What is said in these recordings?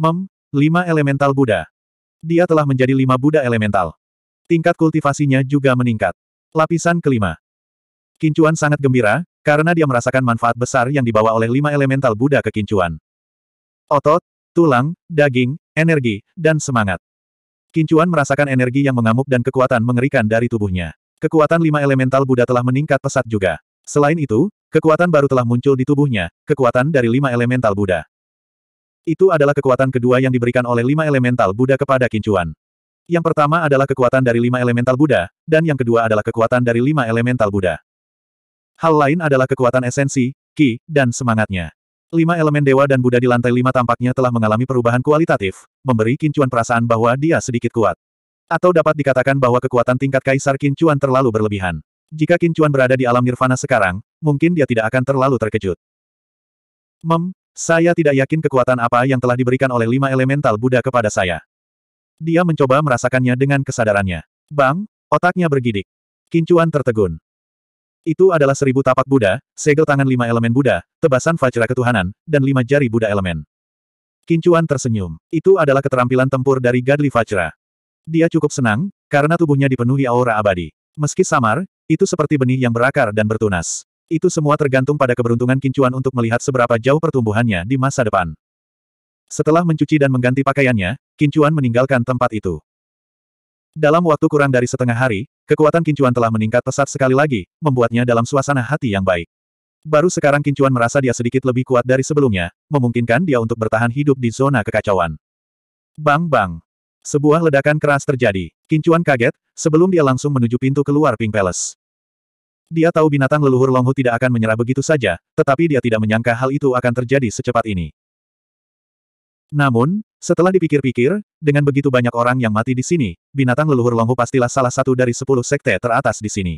Mem, lima elemental Buddha. Dia telah menjadi lima Buddha elemental. Tingkat kultivasinya juga meningkat. Lapisan kelima. Kincuan sangat gembira, karena dia merasakan manfaat besar yang dibawa oleh lima elemental Buddha ke Kincuan. Otot, tulang, daging, energi, dan semangat. Kincuan merasakan energi yang mengamuk dan kekuatan mengerikan dari tubuhnya. Kekuatan lima elemental Buddha telah meningkat pesat juga. Selain itu, kekuatan baru telah muncul di tubuhnya, kekuatan dari lima elemental Buddha. Itu adalah kekuatan kedua yang diberikan oleh lima elemental Buddha kepada Kincuan. Yang pertama adalah kekuatan dari lima elemental Buddha, dan yang kedua adalah kekuatan dari lima elemental Buddha. Hal lain adalah kekuatan esensi, ki, dan semangatnya. Lima elemen dewa dan Buddha di lantai lima tampaknya telah mengalami perubahan kualitatif, memberi Kincuan perasaan bahwa dia sedikit kuat. Atau dapat dikatakan bahwa kekuatan tingkat Kaisar Kincuan terlalu berlebihan. Jika Kincuan berada di alam nirvana sekarang, mungkin dia tidak akan terlalu terkejut. Mem, saya tidak yakin kekuatan apa yang telah diberikan oleh lima elemental Buddha kepada saya. Dia mencoba merasakannya dengan kesadarannya. Bang, otaknya bergidik. Kincuan tertegun. Itu adalah seribu tapak Buddha, segel tangan lima elemen Buddha, tebasan vajra ketuhanan, dan lima jari Buddha elemen. Kincuan tersenyum. Itu adalah keterampilan tempur dari Gadli Vajra. Dia cukup senang, karena tubuhnya dipenuhi aura abadi. Meski samar, itu seperti benih yang berakar dan bertunas. Itu semua tergantung pada keberuntungan Kincuan untuk melihat seberapa jauh pertumbuhannya di masa depan. Setelah mencuci dan mengganti pakaiannya, Kincuan meninggalkan tempat itu. Dalam waktu kurang dari setengah hari, kekuatan Kincuan telah meningkat pesat sekali lagi, membuatnya dalam suasana hati yang baik. Baru sekarang Kincuan merasa dia sedikit lebih kuat dari sebelumnya, memungkinkan dia untuk bertahan hidup di zona kekacauan. Bang-bang! Sebuah ledakan keras terjadi. Kincuan kaget, sebelum dia langsung menuju pintu keluar Pink Palace. Dia tahu binatang leluhur Longhu tidak akan menyerah begitu saja, tetapi dia tidak menyangka hal itu akan terjadi secepat ini. Namun, setelah dipikir-pikir, dengan begitu banyak orang yang mati di sini, binatang leluhur Longhu pastilah salah satu dari sepuluh sekte teratas di sini.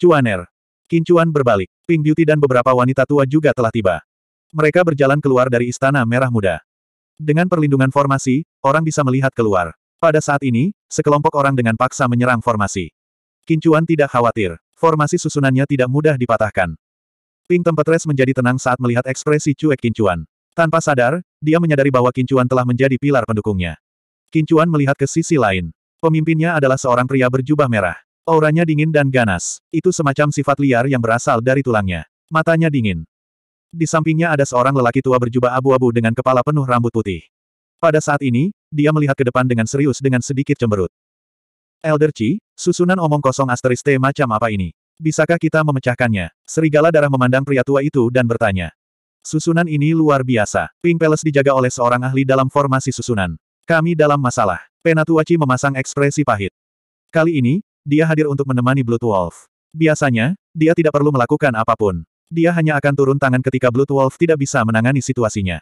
Cuaner. Kincuan berbalik. Pink Beauty dan beberapa wanita tua juga telah tiba. Mereka berjalan keluar dari Istana Merah Muda. Dengan perlindungan formasi, orang bisa melihat keluar. Pada saat ini, sekelompok orang dengan paksa menyerang formasi. Kincuan tidak khawatir formasi susunannya tidak mudah dipatahkan. Ping Tempetres menjadi tenang saat melihat ekspresi cuek Kincuan. Tanpa sadar, dia menyadari bahwa Kincuan telah menjadi pilar pendukungnya. Kincuan melihat ke sisi lain. Pemimpinnya adalah seorang pria berjubah merah. Auranya dingin dan ganas. Itu semacam sifat liar yang berasal dari tulangnya. Matanya dingin. Di sampingnya ada seorang lelaki tua berjubah abu-abu dengan kepala penuh rambut putih. Pada saat ini, dia melihat ke depan dengan serius dengan sedikit cemberut. Elder Chi, susunan omong kosong asteris T macam apa ini? Bisakah kita memecahkannya? Serigala darah memandang pria tua itu dan bertanya. Susunan ini luar biasa. Pink Palace dijaga oleh seorang ahli dalam formasi susunan. Kami dalam masalah. Chi memasang ekspresi pahit. Kali ini, dia hadir untuk menemani Blood Wolf. Biasanya, dia tidak perlu melakukan apapun. Dia hanya akan turun tangan ketika Blood Wolf tidak bisa menangani situasinya.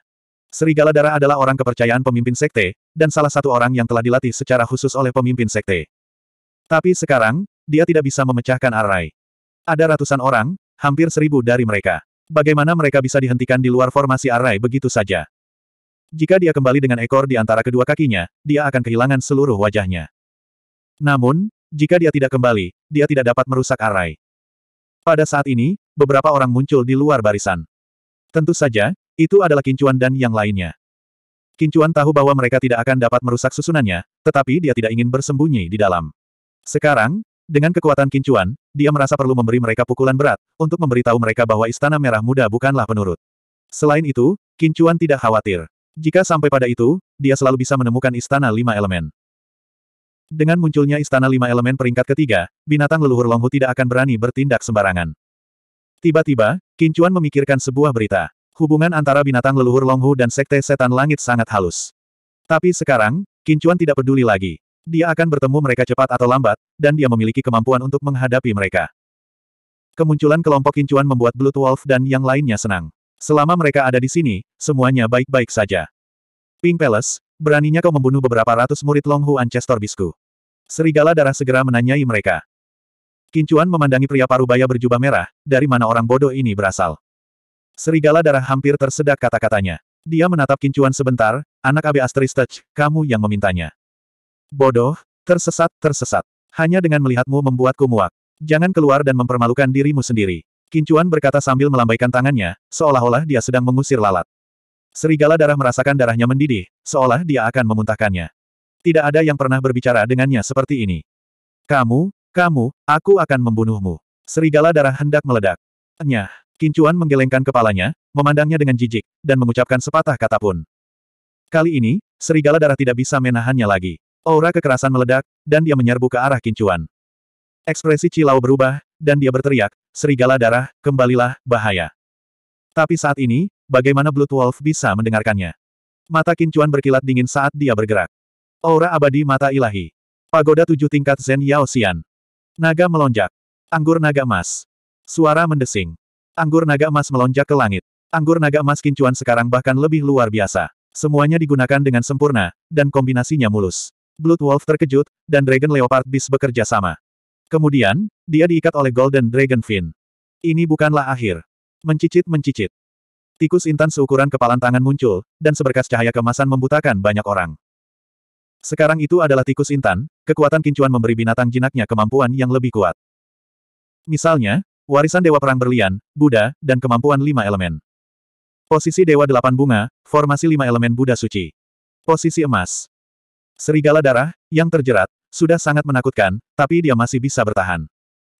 Serigala Darah adalah orang kepercayaan pemimpin sekte, dan salah satu orang yang telah dilatih secara khusus oleh pemimpin sekte. Tapi sekarang, dia tidak bisa memecahkan arai. Ada ratusan orang, hampir seribu dari mereka. Bagaimana mereka bisa dihentikan di luar formasi arai begitu saja? Jika dia kembali dengan ekor di antara kedua kakinya, dia akan kehilangan seluruh wajahnya. Namun, jika dia tidak kembali, dia tidak dapat merusak arai. Pada saat ini, beberapa orang muncul di luar barisan. Tentu saja, itu adalah Kincuan dan yang lainnya. Kincuan tahu bahwa mereka tidak akan dapat merusak susunannya, tetapi dia tidak ingin bersembunyi di dalam. Sekarang, dengan kekuatan kincuan, dia merasa perlu memberi mereka pukulan berat, untuk memberitahu mereka bahwa Istana Merah Muda bukanlah penurut. Selain itu, kincuan tidak khawatir. Jika sampai pada itu, dia selalu bisa menemukan Istana Lima Elemen. Dengan munculnya Istana Lima Elemen peringkat ketiga, binatang leluhur Longhu tidak akan berani bertindak sembarangan. Tiba-tiba, Kincuan memikirkan sebuah berita. Hubungan antara binatang leluhur Longhu dan Sekte Setan Langit sangat halus. Tapi sekarang, Kincuan tidak peduli lagi. Dia akan bertemu mereka cepat atau lambat, dan dia memiliki kemampuan untuk menghadapi mereka. Kemunculan kelompok kincuan membuat Blood Wolf dan yang lainnya senang. Selama mereka ada di sini, semuanya baik-baik saja. Pink Palace, beraninya kau membunuh beberapa ratus murid Longhu Ancestor Bisku. Serigala darah segera menanyai mereka. Kincuan memandangi pria parubaya berjubah merah, dari mana orang bodoh ini berasal. Serigala darah hampir tersedak kata-katanya. Dia menatap Kincuan sebentar, anak Abe Touch, kamu yang memintanya. Bodoh, tersesat, tersesat. Hanya dengan melihatmu membuatku muak. Jangan keluar dan mempermalukan dirimu sendiri. Kincuan berkata sambil melambaikan tangannya, seolah-olah dia sedang mengusir lalat. Serigala darah merasakan darahnya mendidih, seolah dia akan memuntahkannya. Tidak ada yang pernah berbicara dengannya seperti ini. Kamu, kamu, aku akan membunuhmu. Serigala darah hendak meledak. Nyah, Kincuan menggelengkan kepalanya, memandangnya dengan jijik, dan mengucapkan sepatah kata pun. Kali ini, serigala darah tidak bisa menahannya lagi. Aura kekerasan meledak, dan dia menyerbu ke arah Kincuan. Ekspresi Cilau berubah, dan dia berteriak, Serigala darah, kembalilah, bahaya. Tapi saat ini, bagaimana Blood Wolf bisa mendengarkannya? Mata Kincuan berkilat dingin saat dia bergerak. Aura abadi mata ilahi. Pagoda tujuh tingkat Zen Yao Xian. Naga melonjak. Anggur naga emas. Suara mendesing. Anggur naga emas melonjak ke langit. Anggur naga emas Kincuan sekarang bahkan lebih luar biasa. Semuanya digunakan dengan sempurna, dan kombinasinya mulus. Blood Wolf terkejut, dan Dragon Leopard Beast bekerja sama. Kemudian, dia diikat oleh Golden Dragon Fin. Ini bukanlah akhir. Mencicit-mencicit. Tikus intan seukuran kepalan tangan muncul, dan seberkas cahaya kemasan membutakan banyak orang. Sekarang itu adalah tikus intan, kekuatan kincuan memberi binatang jinaknya kemampuan yang lebih kuat. Misalnya, warisan Dewa Perang Berlian, Buddha, dan kemampuan lima elemen. Posisi Dewa Delapan Bunga, formasi lima elemen Buddha Suci. Posisi emas. Serigala darah, yang terjerat, sudah sangat menakutkan, tapi dia masih bisa bertahan.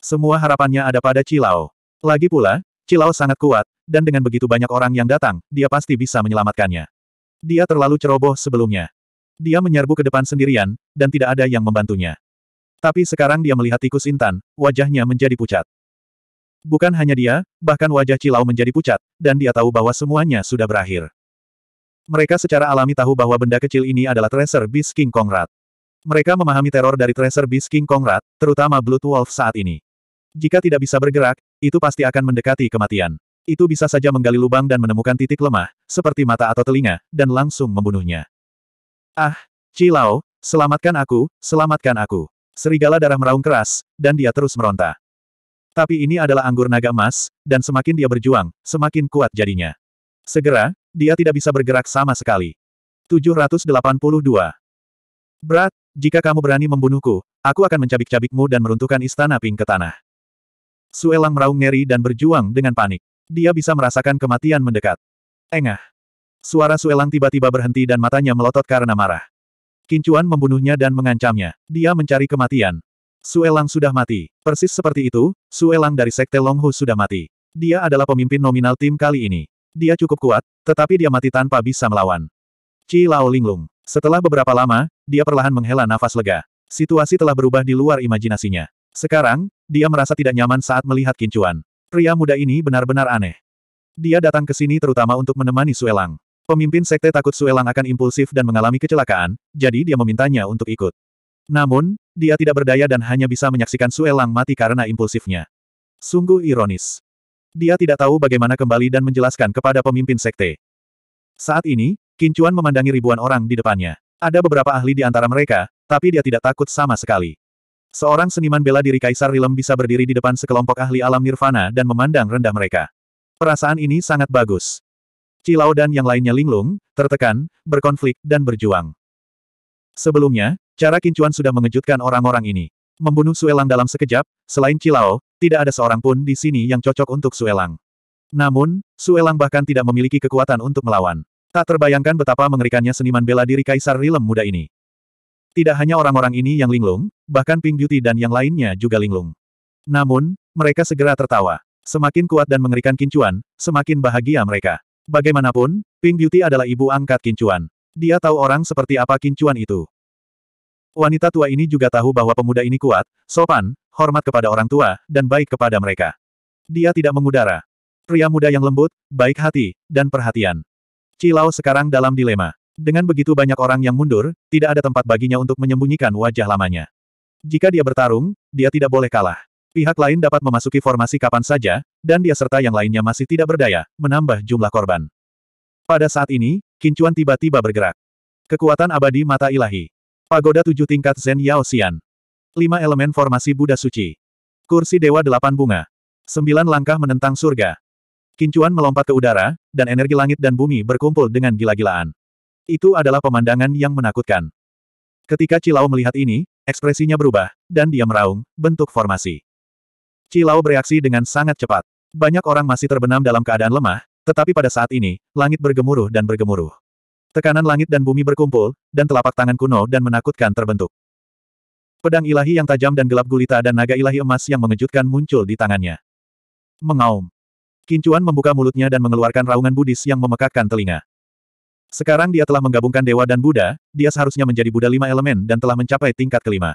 Semua harapannya ada pada Cilao. Lagi pula, Cilao sangat kuat, dan dengan begitu banyak orang yang datang, dia pasti bisa menyelamatkannya. Dia terlalu ceroboh sebelumnya. Dia menyerbu ke depan sendirian, dan tidak ada yang membantunya. Tapi sekarang dia melihat tikus intan, wajahnya menjadi pucat. Bukan hanya dia, bahkan wajah Cilao menjadi pucat, dan dia tahu bahwa semuanya sudah berakhir. Mereka secara alami tahu bahwa benda kecil ini adalah Tracer Beast King Kongrat. Mereka memahami teror dari Tracer Beast King Kongrat, terutama Blood Wolf saat ini. Jika tidak bisa bergerak, itu pasti akan mendekati kematian. Itu bisa saja menggali lubang dan menemukan titik lemah, seperti mata atau telinga, dan langsung membunuhnya. Ah, Cilao, selamatkan aku, selamatkan aku. Serigala darah meraung keras, dan dia terus meronta. Tapi ini adalah anggur naga emas, dan semakin dia berjuang, semakin kuat jadinya. Segera, dia tidak bisa bergerak sama sekali. 782. Berat, jika kamu berani membunuhku, aku akan mencabik-cabikmu dan meruntuhkan istana ping ke tanah. Suelang meraung ngeri dan berjuang dengan panik. Dia bisa merasakan kematian mendekat. Engah. Suara Suelang tiba-tiba berhenti dan matanya melotot karena marah. Kincuan membunuhnya dan mengancamnya. Dia mencari kematian. Suelang sudah mati. Persis seperti itu, Suelang dari Sekte Longhu sudah mati. Dia adalah pemimpin nominal tim kali ini. Dia cukup kuat, tetapi dia mati tanpa bisa melawan. Ci Lao linglung. Setelah beberapa lama, dia perlahan menghela nafas lega. Situasi telah berubah di luar imajinasinya. Sekarang, dia merasa tidak nyaman saat melihat kincuan. Pria muda ini benar-benar aneh. Dia datang ke sini terutama untuk menemani Suelang. Pemimpin sekte takut Suelang akan impulsif dan mengalami kecelakaan, jadi dia memintanya untuk ikut. Namun, dia tidak berdaya dan hanya bisa menyaksikan Suelang mati karena impulsifnya. Sungguh ironis. Dia tidak tahu bagaimana kembali dan menjelaskan kepada pemimpin sekte. Saat ini, Kincuan memandangi ribuan orang di depannya. Ada beberapa ahli di antara mereka, tapi dia tidak takut sama sekali. Seorang seniman bela diri Kaisar Rilem bisa berdiri di depan sekelompok ahli alam nirvana dan memandang rendah mereka. Perasaan ini sangat bagus. Cilau dan yang lainnya linglung, tertekan, berkonflik, dan berjuang. Sebelumnya, cara Kincuan sudah mengejutkan orang-orang ini. Membunuh Suelang dalam sekejap, selain Cilau, tidak ada seorang pun di sini yang cocok untuk Suelang. Namun, Suelang bahkan tidak memiliki kekuatan untuk melawan. Tak terbayangkan betapa mengerikannya seniman bela diri Kaisar Rilem muda ini. Tidak hanya orang-orang ini yang linglung, bahkan Pink Beauty dan yang lainnya juga linglung. Namun, mereka segera tertawa. Semakin kuat dan mengerikan kincuan, semakin bahagia mereka. Bagaimanapun, Pink Beauty adalah ibu angkat kincuan. Dia tahu orang seperti apa kincuan itu. Wanita tua ini juga tahu bahwa pemuda ini kuat, sopan, hormat kepada orang tua, dan baik kepada mereka. Dia tidak mengudara. Pria muda yang lembut, baik hati, dan perhatian. Cilau sekarang dalam dilema. Dengan begitu banyak orang yang mundur, tidak ada tempat baginya untuk menyembunyikan wajah lamanya. Jika dia bertarung, dia tidak boleh kalah. Pihak lain dapat memasuki formasi kapan saja, dan dia serta yang lainnya masih tidak berdaya, menambah jumlah korban. Pada saat ini, Kincuan tiba-tiba bergerak. Kekuatan abadi mata ilahi. Pagoda tujuh tingkat Zen Yao Xian. Lima elemen formasi Buddha Suci. Kursi Dewa Delapan Bunga. Sembilan langkah menentang surga. Kincuan melompat ke udara, dan energi langit dan bumi berkumpul dengan gila-gilaan. Itu adalah pemandangan yang menakutkan. Ketika Cilau melihat ini, ekspresinya berubah, dan dia meraung, bentuk formasi. Cilau bereaksi dengan sangat cepat. Banyak orang masih terbenam dalam keadaan lemah, tetapi pada saat ini, langit bergemuruh dan bergemuruh. Tekanan langit dan bumi berkumpul, dan telapak tangan kuno dan menakutkan terbentuk. Pedang ilahi yang tajam dan gelap gulita dan naga ilahi emas yang mengejutkan muncul di tangannya. Mengaum. Kincuan membuka mulutnya dan mengeluarkan raungan Buddhis yang memekakkan telinga. Sekarang dia telah menggabungkan dewa dan Buddha, dia seharusnya menjadi Buddha lima elemen dan telah mencapai tingkat kelima.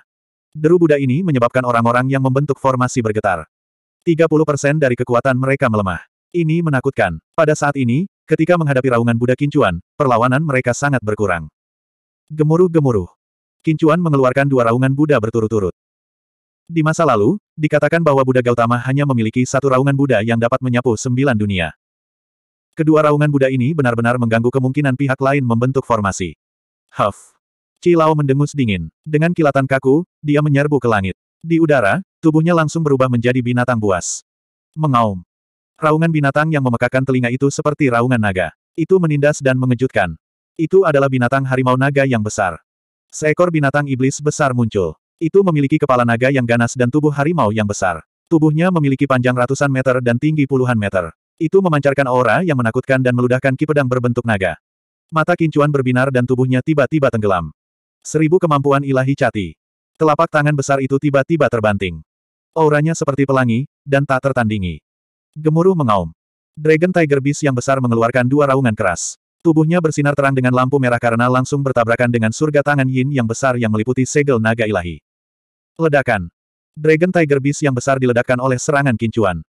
Deru Buddha ini menyebabkan orang-orang yang membentuk formasi bergetar. 30% dari kekuatan mereka melemah. Ini menakutkan. Pada saat ini, Ketika menghadapi raungan Buddha Kincuan, perlawanan mereka sangat berkurang. Gemuruh-gemuruh. Kincuan mengeluarkan dua raungan Buddha berturut-turut. Di masa lalu, dikatakan bahwa Buddha Gautama hanya memiliki satu raungan Buddha yang dapat menyapu sembilan dunia. Kedua raungan Buddha ini benar-benar mengganggu kemungkinan pihak lain membentuk formasi. Huff. Cilao mendengus dingin. Dengan kilatan kaku, dia menyerbu ke langit. Di udara, tubuhnya langsung berubah menjadi binatang buas. Mengaum. Raungan binatang yang memekakan telinga itu seperti raungan naga. Itu menindas dan mengejutkan. Itu adalah binatang harimau naga yang besar. Seekor binatang iblis besar muncul. Itu memiliki kepala naga yang ganas dan tubuh harimau yang besar. Tubuhnya memiliki panjang ratusan meter dan tinggi puluhan meter. Itu memancarkan aura yang menakutkan dan meludahkan ki berbentuk naga. Mata kincuan berbinar dan tubuhnya tiba-tiba tenggelam. Seribu kemampuan ilahi cati. Telapak tangan besar itu tiba-tiba terbanting. Auranya seperti pelangi, dan tak tertandingi. Gemuruh mengaum. Dragon Tiger Beast yang besar mengeluarkan dua raungan keras. Tubuhnya bersinar terang dengan lampu merah karena langsung bertabrakan dengan surga tangan Yin yang besar yang meliputi segel naga ilahi. Ledakan. Dragon Tiger Beast yang besar diledakkan oleh serangan kincuan.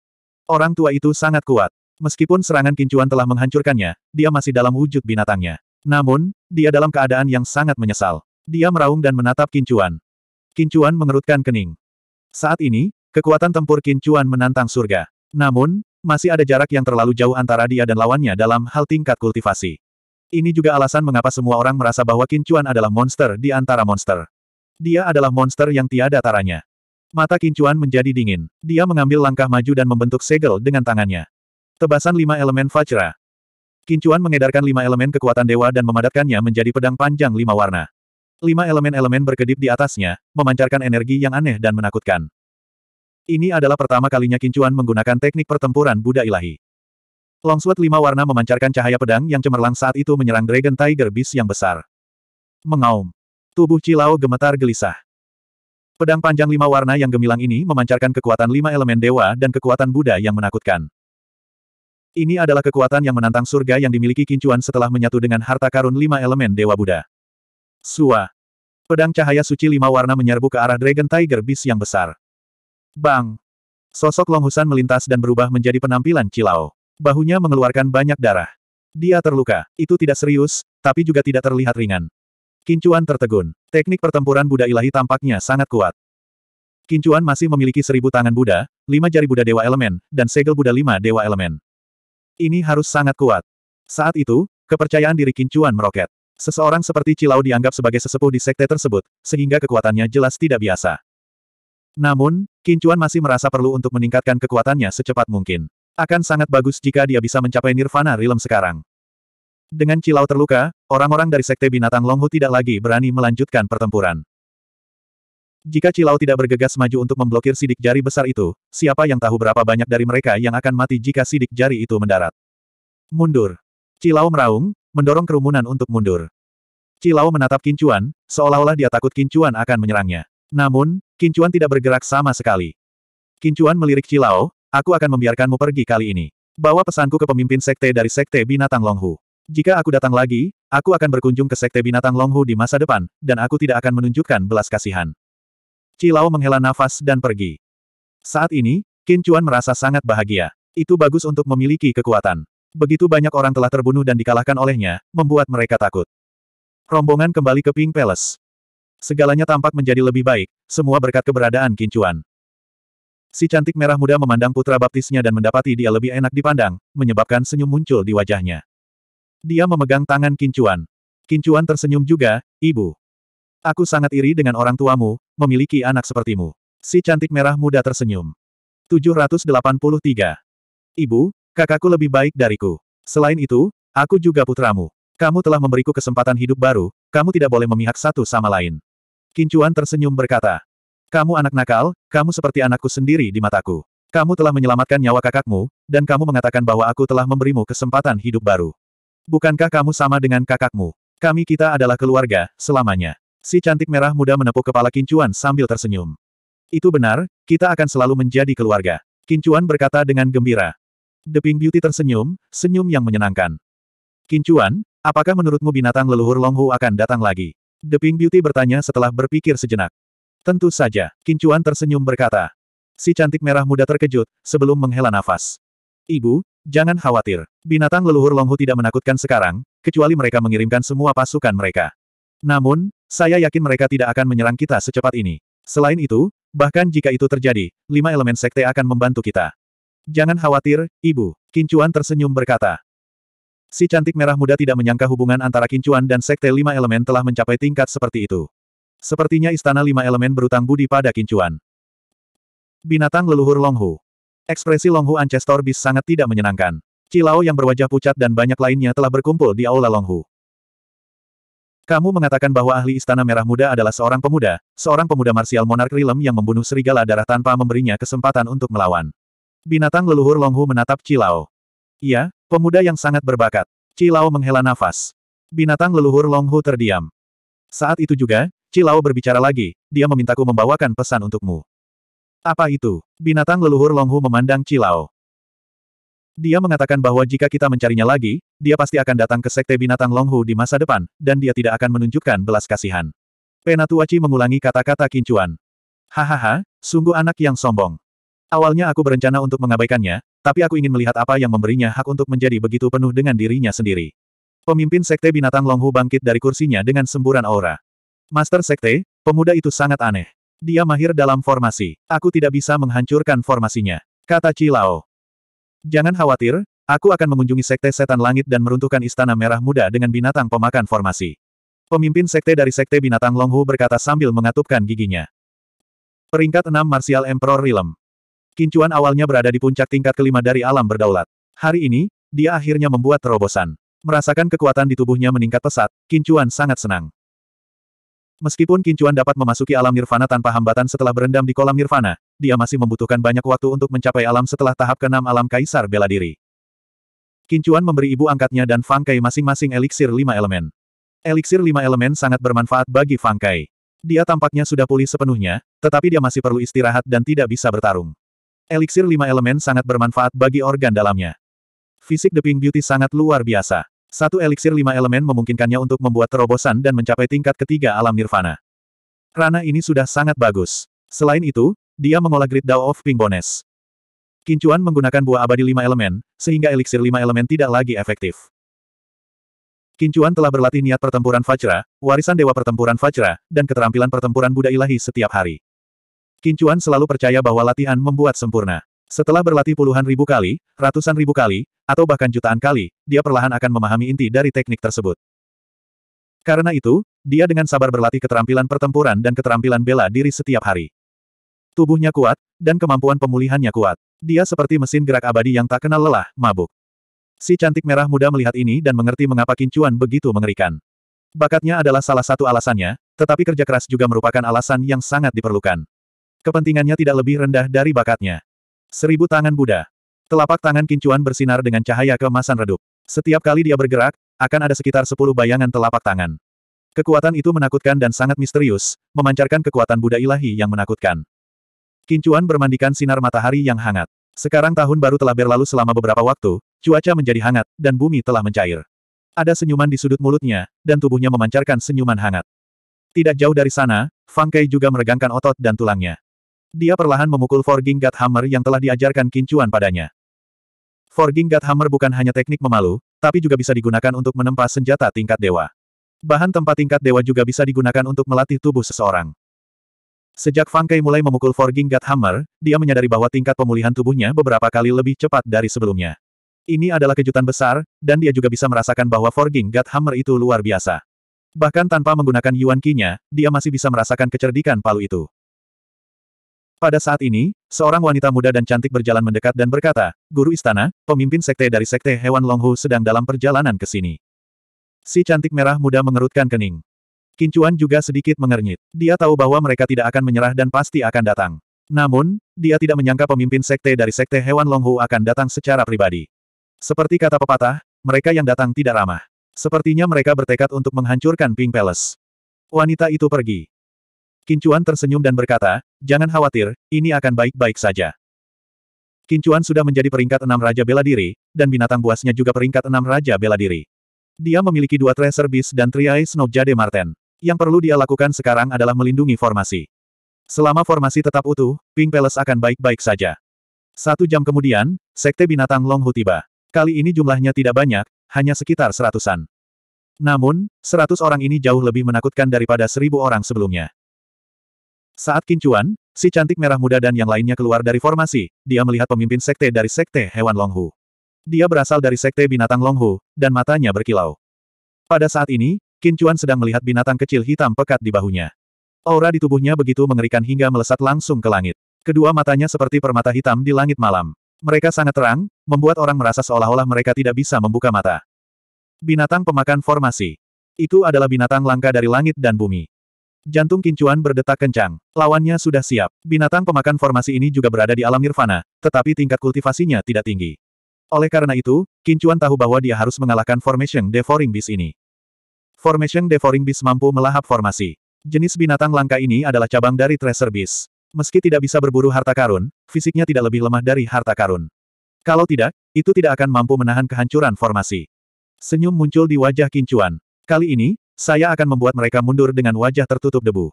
Orang tua itu sangat kuat. Meskipun serangan kincuan telah menghancurkannya, dia masih dalam wujud binatangnya. Namun, dia dalam keadaan yang sangat menyesal. Dia meraung dan menatap kincuan. Kincuan mengerutkan kening. Saat ini, kekuatan tempur kincuan menantang surga. Namun, masih ada jarak yang terlalu jauh antara dia dan lawannya dalam hal tingkat kultivasi. Ini juga alasan mengapa semua orang merasa bahwa Kincuan adalah monster di antara monster. Dia adalah monster yang tiada taranya. Mata Kincuan menjadi dingin. Dia mengambil langkah maju dan membentuk segel dengan tangannya. Tebasan lima elemen Vajra. Kincuan mengedarkan lima elemen kekuatan dewa dan memadatkannya menjadi pedang panjang lima warna. Lima elemen-elemen berkedip di atasnya, memancarkan energi yang aneh dan menakutkan. Ini adalah pertama kalinya Kincuan menggunakan teknik pertempuran Buddha Ilahi. Longsword lima warna memancarkan cahaya pedang yang cemerlang saat itu menyerang Dragon Tiger Beast yang besar. Mengaum. Tubuh Cilao gemetar gelisah. Pedang panjang lima warna yang gemilang ini memancarkan kekuatan lima elemen dewa dan kekuatan Buddha yang menakutkan. Ini adalah kekuatan yang menantang surga yang dimiliki Kincuan setelah menyatu dengan harta karun lima elemen dewa Buddha. Sua. Pedang cahaya suci lima warna menyerbu ke arah Dragon Tiger Beast yang besar. Bang! Sosok Longhusan melintas dan berubah menjadi penampilan Cilao. Bahunya mengeluarkan banyak darah. Dia terluka. Itu tidak serius, tapi juga tidak terlihat ringan. Kincuan tertegun. Teknik pertempuran Buddha ilahi tampaknya sangat kuat. Kincuan masih memiliki seribu tangan Buddha, lima jari Buddha Dewa Elemen, dan segel Buddha lima Dewa Elemen. Ini harus sangat kuat. Saat itu, kepercayaan diri Kincuan meroket. Seseorang seperti Cilau dianggap sebagai sesepuh di sekte tersebut, sehingga kekuatannya jelas tidak biasa. Namun, Kincuan masih merasa perlu untuk meningkatkan kekuatannya secepat mungkin. Akan sangat bagus jika dia bisa mencapai nirvana realm sekarang. Dengan Cilau terluka, orang-orang dari Sekte Binatang Longhu tidak lagi berani melanjutkan pertempuran. Jika Cilau tidak bergegas maju untuk memblokir sidik jari besar itu, siapa yang tahu berapa banyak dari mereka yang akan mati jika sidik jari itu mendarat. Mundur. Cilau meraung, mendorong kerumunan untuk mundur. Cilau menatap Kincuan, seolah-olah dia takut Kincuan akan menyerangnya. Namun, Kincuan tidak bergerak sama sekali. Kincuan melirik Cilao, aku akan membiarkanmu pergi kali ini. Bawa pesanku ke pemimpin sekte dari sekte binatang Longhu. Jika aku datang lagi, aku akan berkunjung ke sekte binatang Longhu di masa depan, dan aku tidak akan menunjukkan belas kasihan. Cilao menghela nafas dan pergi. Saat ini, Kincuan merasa sangat bahagia. Itu bagus untuk memiliki kekuatan. Begitu banyak orang telah terbunuh dan dikalahkan olehnya, membuat mereka takut. Rombongan kembali ke Pink Palace. Segalanya tampak menjadi lebih baik, semua berkat keberadaan Kincuan. Si cantik merah muda memandang putra baptisnya dan mendapati dia lebih enak dipandang, menyebabkan senyum muncul di wajahnya. Dia memegang tangan Kincuan. Kincuan tersenyum juga, ibu. Aku sangat iri dengan orang tuamu, memiliki anak sepertimu. Si cantik merah muda tersenyum. 783. Ibu, kakakku lebih baik dariku. Selain itu, aku juga putramu. Kamu telah memberiku kesempatan hidup baru, kamu tidak boleh memihak satu sama lain. Kincuan tersenyum berkata. Kamu anak nakal, kamu seperti anakku sendiri di mataku. Kamu telah menyelamatkan nyawa kakakmu, dan kamu mengatakan bahwa aku telah memberimu kesempatan hidup baru. Bukankah kamu sama dengan kakakmu? Kami kita adalah keluarga, selamanya. Si cantik merah muda menepuk kepala Kincuan sambil tersenyum. Itu benar, kita akan selalu menjadi keluarga. Kincuan berkata dengan gembira. The Pink Beauty tersenyum, senyum yang menyenangkan. Kincuan, Apakah menurutmu binatang leluhur Longhu akan datang lagi? The Pink Beauty bertanya setelah berpikir sejenak. Tentu saja, Kincuan tersenyum berkata. Si cantik merah muda terkejut, sebelum menghela nafas. Ibu, jangan khawatir. Binatang leluhur Longhu tidak menakutkan sekarang, kecuali mereka mengirimkan semua pasukan mereka. Namun, saya yakin mereka tidak akan menyerang kita secepat ini. Selain itu, bahkan jika itu terjadi, lima elemen sekte akan membantu kita. Jangan khawatir, Ibu. Kincuan tersenyum berkata. Si cantik merah muda tidak menyangka hubungan antara kincuan dan sekte lima elemen telah mencapai tingkat seperti itu. Sepertinya istana lima elemen berutang budi pada kincuan. Binatang leluhur Longhu. Ekspresi Longhu Ancestor Bis sangat tidak menyenangkan. Cilao yang berwajah pucat dan banyak lainnya telah berkumpul di Aula Longhu. Kamu mengatakan bahwa ahli istana merah muda adalah seorang pemuda, seorang pemuda marsial monark Rilem yang membunuh serigala darah tanpa memberinya kesempatan untuk melawan. Binatang leluhur Longhu menatap Cilao. Iya, pemuda yang sangat berbakat. Cilau menghela nafas. Binatang leluhur Longhu terdiam. Saat itu juga, Cilau berbicara lagi, dia memintaku membawakan pesan untukmu. Apa itu? Binatang leluhur Longhu memandang Cilau. Dia mengatakan bahwa jika kita mencarinya lagi, dia pasti akan datang ke sekte binatang Longhu di masa depan, dan dia tidak akan menunjukkan belas kasihan. Penatuaci mengulangi kata-kata kincuan. Hahaha, sungguh anak yang sombong. Awalnya aku berencana untuk mengabaikannya, tapi aku ingin melihat apa yang memberinya hak untuk menjadi begitu penuh dengan dirinya sendiri. Pemimpin Sekte Binatang Longhu bangkit dari kursinya dengan semburan aura. Master Sekte, pemuda itu sangat aneh. Dia mahir dalam formasi. Aku tidak bisa menghancurkan formasinya. Kata Cilao. Jangan khawatir, aku akan mengunjungi Sekte Setan Langit dan meruntuhkan Istana Merah Muda dengan binatang pemakan formasi. Pemimpin Sekte dari Sekte Binatang Longhu berkata sambil mengatupkan giginya. Peringkat 6 Martial Emperor Realm Kincuan awalnya berada di puncak tingkat kelima dari alam berdaulat. Hari ini, dia akhirnya membuat terobosan. Merasakan kekuatan di tubuhnya meningkat pesat, Kincuan sangat senang. Meskipun Kincuan dapat memasuki alam nirvana tanpa hambatan setelah berendam di kolam nirvana, dia masih membutuhkan banyak waktu untuk mencapai alam setelah tahap keenam alam kaisar bela diri. Kincuan memberi ibu angkatnya dan Fangkai masing-masing eliksir lima elemen. Eliksir lima elemen sangat bermanfaat bagi Fangkai. Dia tampaknya sudah pulih sepenuhnya, tetapi dia masih perlu istirahat dan tidak bisa bertarung. Eliksir lima elemen sangat bermanfaat bagi organ dalamnya. Fisik The Pink Beauty sangat luar biasa. Satu eliksir lima elemen memungkinkannya untuk membuat terobosan dan mencapai tingkat ketiga alam nirvana. Rana ini sudah sangat bagus. Selain itu, dia mengolah Great Dao of Pink Bones. Kincuan menggunakan buah abadi lima elemen, sehingga eliksir lima elemen tidak lagi efektif. Kincuan telah berlatih niat pertempuran Vajra, warisan Dewa Pertempuran Vajra, dan keterampilan pertempuran Buddha Ilahi setiap hari. Kincuan selalu percaya bahwa latihan membuat sempurna. Setelah berlatih puluhan ribu kali, ratusan ribu kali, atau bahkan jutaan kali, dia perlahan akan memahami inti dari teknik tersebut. Karena itu, dia dengan sabar berlatih keterampilan pertempuran dan keterampilan bela diri setiap hari. Tubuhnya kuat, dan kemampuan pemulihannya kuat. Dia seperti mesin gerak abadi yang tak kenal lelah, mabuk. Si cantik merah muda melihat ini dan mengerti mengapa kincuan begitu mengerikan. Bakatnya adalah salah satu alasannya, tetapi kerja keras juga merupakan alasan yang sangat diperlukan. Kepentingannya tidak lebih rendah dari bakatnya. Seribu tangan Buddha. Telapak tangan Kincuan bersinar dengan cahaya keemasan redup. Setiap kali dia bergerak, akan ada sekitar sepuluh bayangan telapak tangan. Kekuatan itu menakutkan dan sangat misterius, memancarkan kekuatan Buddha ilahi yang menakutkan. Kincuan bermandikan sinar matahari yang hangat. Sekarang tahun baru telah berlalu selama beberapa waktu, cuaca menjadi hangat, dan bumi telah mencair. Ada senyuman di sudut mulutnya, dan tubuhnya memancarkan senyuman hangat. Tidak jauh dari sana, Fang Kai juga meregangkan otot dan tulangnya. Dia perlahan memukul Forging God Hammer yang telah diajarkan Kincuan padanya. Forging God Hammer bukan hanya teknik memalu, tapi juga bisa digunakan untuk menempa senjata tingkat dewa. Bahan tempat tingkat dewa juga bisa digunakan untuk melatih tubuh seseorang. Sejak Fang Kai mulai memukul Forging God Hammer, dia menyadari bahwa tingkat pemulihan tubuhnya beberapa kali lebih cepat dari sebelumnya. Ini adalah kejutan besar, dan dia juga bisa merasakan bahwa Forging God Hammer itu luar biasa. Bahkan tanpa menggunakan Yuan qi nya dia masih bisa merasakan kecerdikan palu itu. Pada saat ini, seorang wanita muda dan cantik berjalan mendekat dan berkata, Guru Istana, pemimpin sekte dari sekte hewan Longhu sedang dalam perjalanan ke sini. Si cantik merah muda mengerutkan kening. Kincuan juga sedikit mengernyit. Dia tahu bahwa mereka tidak akan menyerah dan pasti akan datang. Namun, dia tidak menyangka pemimpin sekte dari sekte hewan Longhu akan datang secara pribadi. Seperti kata pepatah, mereka yang datang tidak ramah. Sepertinya mereka bertekad untuk menghancurkan Pink Palace. Wanita itu pergi. Kincuan tersenyum dan berkata, jangan khawatir, ini akan baik-baik saja. Kincuan sudah menjadi peringkat enam Raja Bela Diri, dan binatang buasnya juga peringkat enam Raja Bela Diri. Dia memiliki dua Tracer Beast dan snow jade Marten. Yang perlu dia lakukan sekarang adalah melindungi formasi. Selama formasi tetap utuh, Pink Palace akan baik-baik saja. Satu jam kemudian, Sekte Binatang Longhu tiba. Kali ini jumlahnya tidak banyak, hanya sekitar seratusan. Namun, seratus orang ini jauh lebih menakutkan daripada seribu orang sebelumnya. Saat kincuan, si cantik merah muda dan yang lainnya keluar dari formasi, dia melihat pemimpin sekte dari sekte hewan Longhu. Dia berasal dari sekte binatang Longhu, dan matanya berkilau. Pada saat ini, Kincuan sedang melihat binatang kecil hitam pekat di bahunya. Aura di tubuhnya begitu mengerikan hingga melesat langsung ke langit. Kedua matanya seperti permata hitam di langit malam. Mereka sangat terang, membuat orang merasa seolah-olah mereka tidak bisa membuka mata. Binatang pemakan formasi. Itu adalah binatang langka dari langit dan bumi. Jantung Kincuan berdetak kencang. Lawannya sudah siap. Binatang pemakan formasi ini juga berada di alam nirvana, tetapi tingkat kultivasinya tidak tinggi. Oleh karena itu, Kincuan tahu bahwa dia harus mengalahkan Formation Devouring Beast ini. Formation Devouring Beast mampu melahap formasi. Jenis binatang langka ini adalah cabang dari Tracer Beast. Meski tidak bisa berburu harta karun, fisiknya tidak lebih lemah dari harta karun. Kalau tidak, itu tidak akan mampu menahan kehancuran formasi. Senyum muncul di wajah Kincuan. Kali ini, saya akan membuat mereka mundur dengan wajah tertutup debu.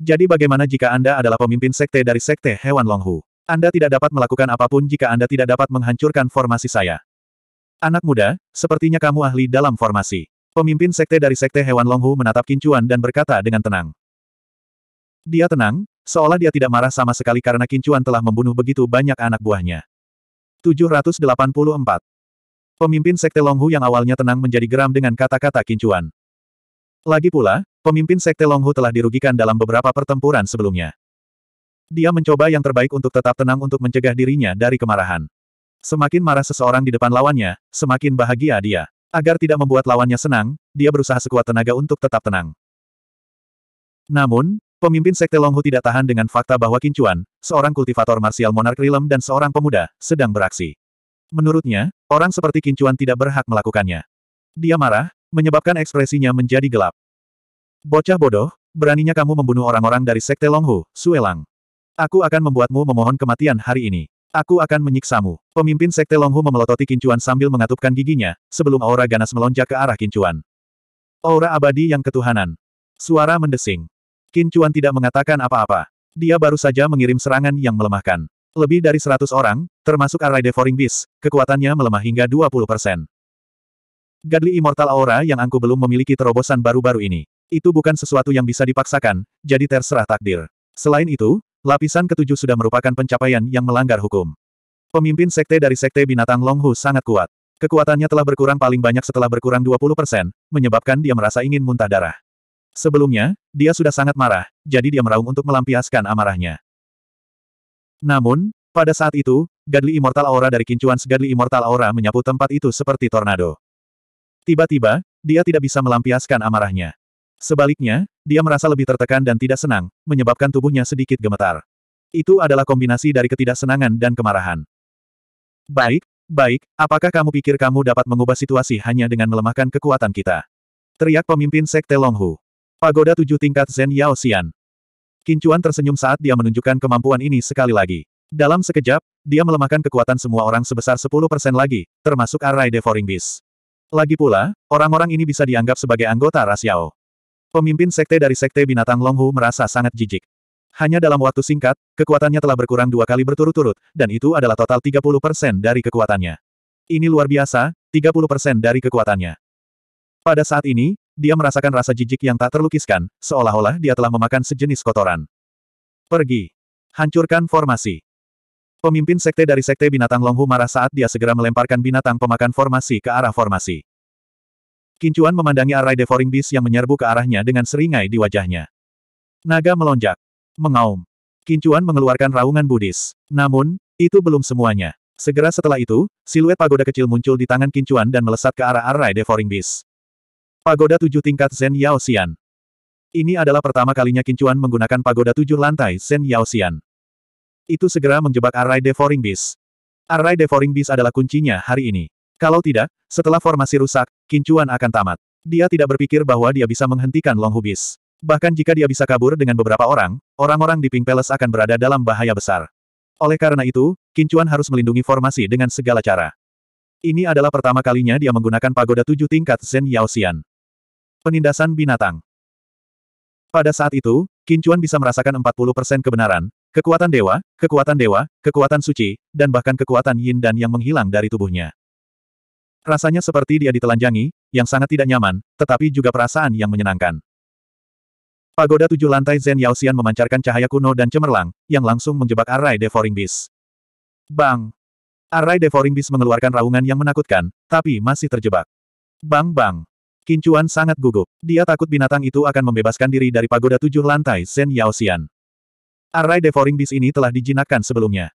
Jadi bagaimana jika Anda adalah pemimpin sekte dari sekte hewan Longhu? Anda tidak dapat melakukan apapun jika Anda tidak dapat menghancurkan formasi saya. Anak muda, sepertinya kamu ahli dalam formasi. Pemimpin sekte dari sekte hewan Longhu menatap Kincuan dan berkata dengan tenang. Dia tenang, seolah dia tidak marah sama sekali karena Kincuan telah membunuh begitu banyak anak buahnya. 784. Pemimpin sekte Longhu yang awalnya tenang menjadi geram dengan kata-kata Kincuan. Lagi pula, pemimpin Sekte Longhu telah dirugikan dalam beberapa pertempuran sebelumnya. Dia mencoba yang terbaik untuk tetap tenang untuk mencegah dirinya dari kemarahan. Semakin marah seseorang di depan lawannya, semakin bahagia dia. Agar tidak membuat lawannya senang, dia berusaha sekuat tenaga untuk tetap tenang. Namun, pemimpin Sekte Longhu tidak tahan dengan fakta bahwa Kincuan, seorang kultivator marsial monark Rilem dan seorang pemuda, sedang beraksi. Menurutnya, orang seperti Kincuan tidak berhak melakukannya. Dia marah, menyebabkan ekspresinya menjadi gelap. Bocah bodoh, beraninya kamu membunuh orang-orang dari Sekte Longhu, Suelang. Aku akan membuatmu memohon kematian hari ini. Aku akan menyiksamu. Pemimpin Sekte Longhu memelototi kincuan sambil mengatupkan giginya, sebelum aura ganas melonjak ke arah kincuan. Aura abadi yang ketuhanan. Suara mendesing. Kincuan tidak mengatakan apa-apa. Dia baru saja mengirim serangan yang melemahkan. Lebih dari seratus orang, termasuk Array Devouring Beast, kekuatannya melemah hingga 20 persen. Gadli Immortal Aura yang angku belum memiliki terobosan baru-baru ini. Itu bukan sesuatu yang bisa dipaksakan, jadi terserah takdir. Selain itu, lapisan ketujuh sudah merupakan pencapaian yang melanggar hukum. Pemimpin sekte dari sekte binatang Longhu sangat kuat. Kekuatannya telah berkurang paling banyak setelah berkurang 20%, menyebabkan dia merasa ingin muntah darah. Sebelumnya, dia sudah sangat marah, jadi dia meraung untuk melampiaskan amarahnya. Namun, pada saat itu, Gadli Immortal Aura dari kincuan Gadli Immortal Aura menyapu tempat itu seperti tornado. Tiba-tiba, dia tidak bisa melampiaskan amarahnya. Sebaliknya, dia merasa lebih tertekan dan tidak senang, menyebabkan tubuhnya sedikit gemetar. Itu adalah kombinasi dari ketidaksenangan dan kemarahan. Baik, baik, apakah kamu pikir kamu dapat mengubah situasi hanya dengan melemahkan kekuatan kita? Teriak pemimpin Sekte Longhu. Pagoda tujuh tingkat Zen Yao Xian. Kincuan tersenyum saat dia menunjukkan kemampuan ini sekali lagi. Dalam sekejap, dia melemahkan kekuatan semua orang sebesar 10% lagi, termasuk Arai Devouring Beast. Lagi pula, orang-orang ini bisa dianggap sebagai anggota ras Yao. Pemimpin sekte dari sekte binatang Longhu merasa sangat jijik. Hanya dalam waktu singkat, kekuatannya telah berkurang dua kali berturut-turut, dan itu adalah total 30% dari kekuatannya. Ini luar biasa, 30% dari kekuatannya. Pada saat ini, dia merasakan rasa jijik yang tak terlukiskan, seolah-olah dia telah memakan sejenis kotoran. Pergi. Hancurkan formasi. Pemimpin sekte dari sekte binatang Longhu marah saat dia segera melemparkan binatang pemakan formasi ke arah formasi. Kincuan memandangi arai devouring beast yang menyerbu ke arahnya dengan seringai di wajahnya. Naga melonjak. Mengaum. Kincuan mengeluarkan raungan Buddhis. Namun, itu belum semuanya. Segera setelah itu, siluet pagoda kecil muncul di tangan Kincuan dan melesat ke arah arai devouring beast. Pagoda tujuh tingkat Zen Yao Xian. Ini adalah pertama kalinya Kincuan menggunakan pagoda tujuh lantai Zen Yao Xian itu segera menjebak Array Devouring Beast. Array Devouring Beast adalah kuncinya hari ini. Kalau tidak, setelah formasi rusak, Kincuan akan tamat. Dia tidak berpikir bahwa dia bisa menghentikan Long Hubis. Bahkan jika dia bisa kabur dengan beberapa orang, orang-orang di Pink Palace akan berada dalam bahaya besar. Oleh karena itu, Kincuan harus melindungi formasi dengan segala cara. Ini adalah pertama kalinya dia menggunakan pagoda tujuh tingkat Zen Yaoxian. Penindasan binatang. Pada saat itu, Kincuan bisa merasakan 40% kebenaran, Kekuatan dewa, kekuatan dewa, kekuatan suci, dan bahkan kekuatan yin dan yang menghilang dari tubuhnya. Rasanya seperti dia ditelanjangi, yang sangat tidak nyaman, tetapi juga perasaan yang menyenangkan. Pagoda tujuh lantai Zen Yaosian memancarkan cahaya kuno dan cemerlang, yang langsung menjebak arai Devouring Beast. Bang! Arai Devouring Beast mengeluarkan raungan yang menakutkan, tapi masih terjebak. Bang bang! Kincuan sangat gugup. Dia takut binatang itu akan membebaskan diri dari pagoda tujuh lantai Zen Yaosian. Array Devouring Beast ini telah dijinakkan sebelumnya.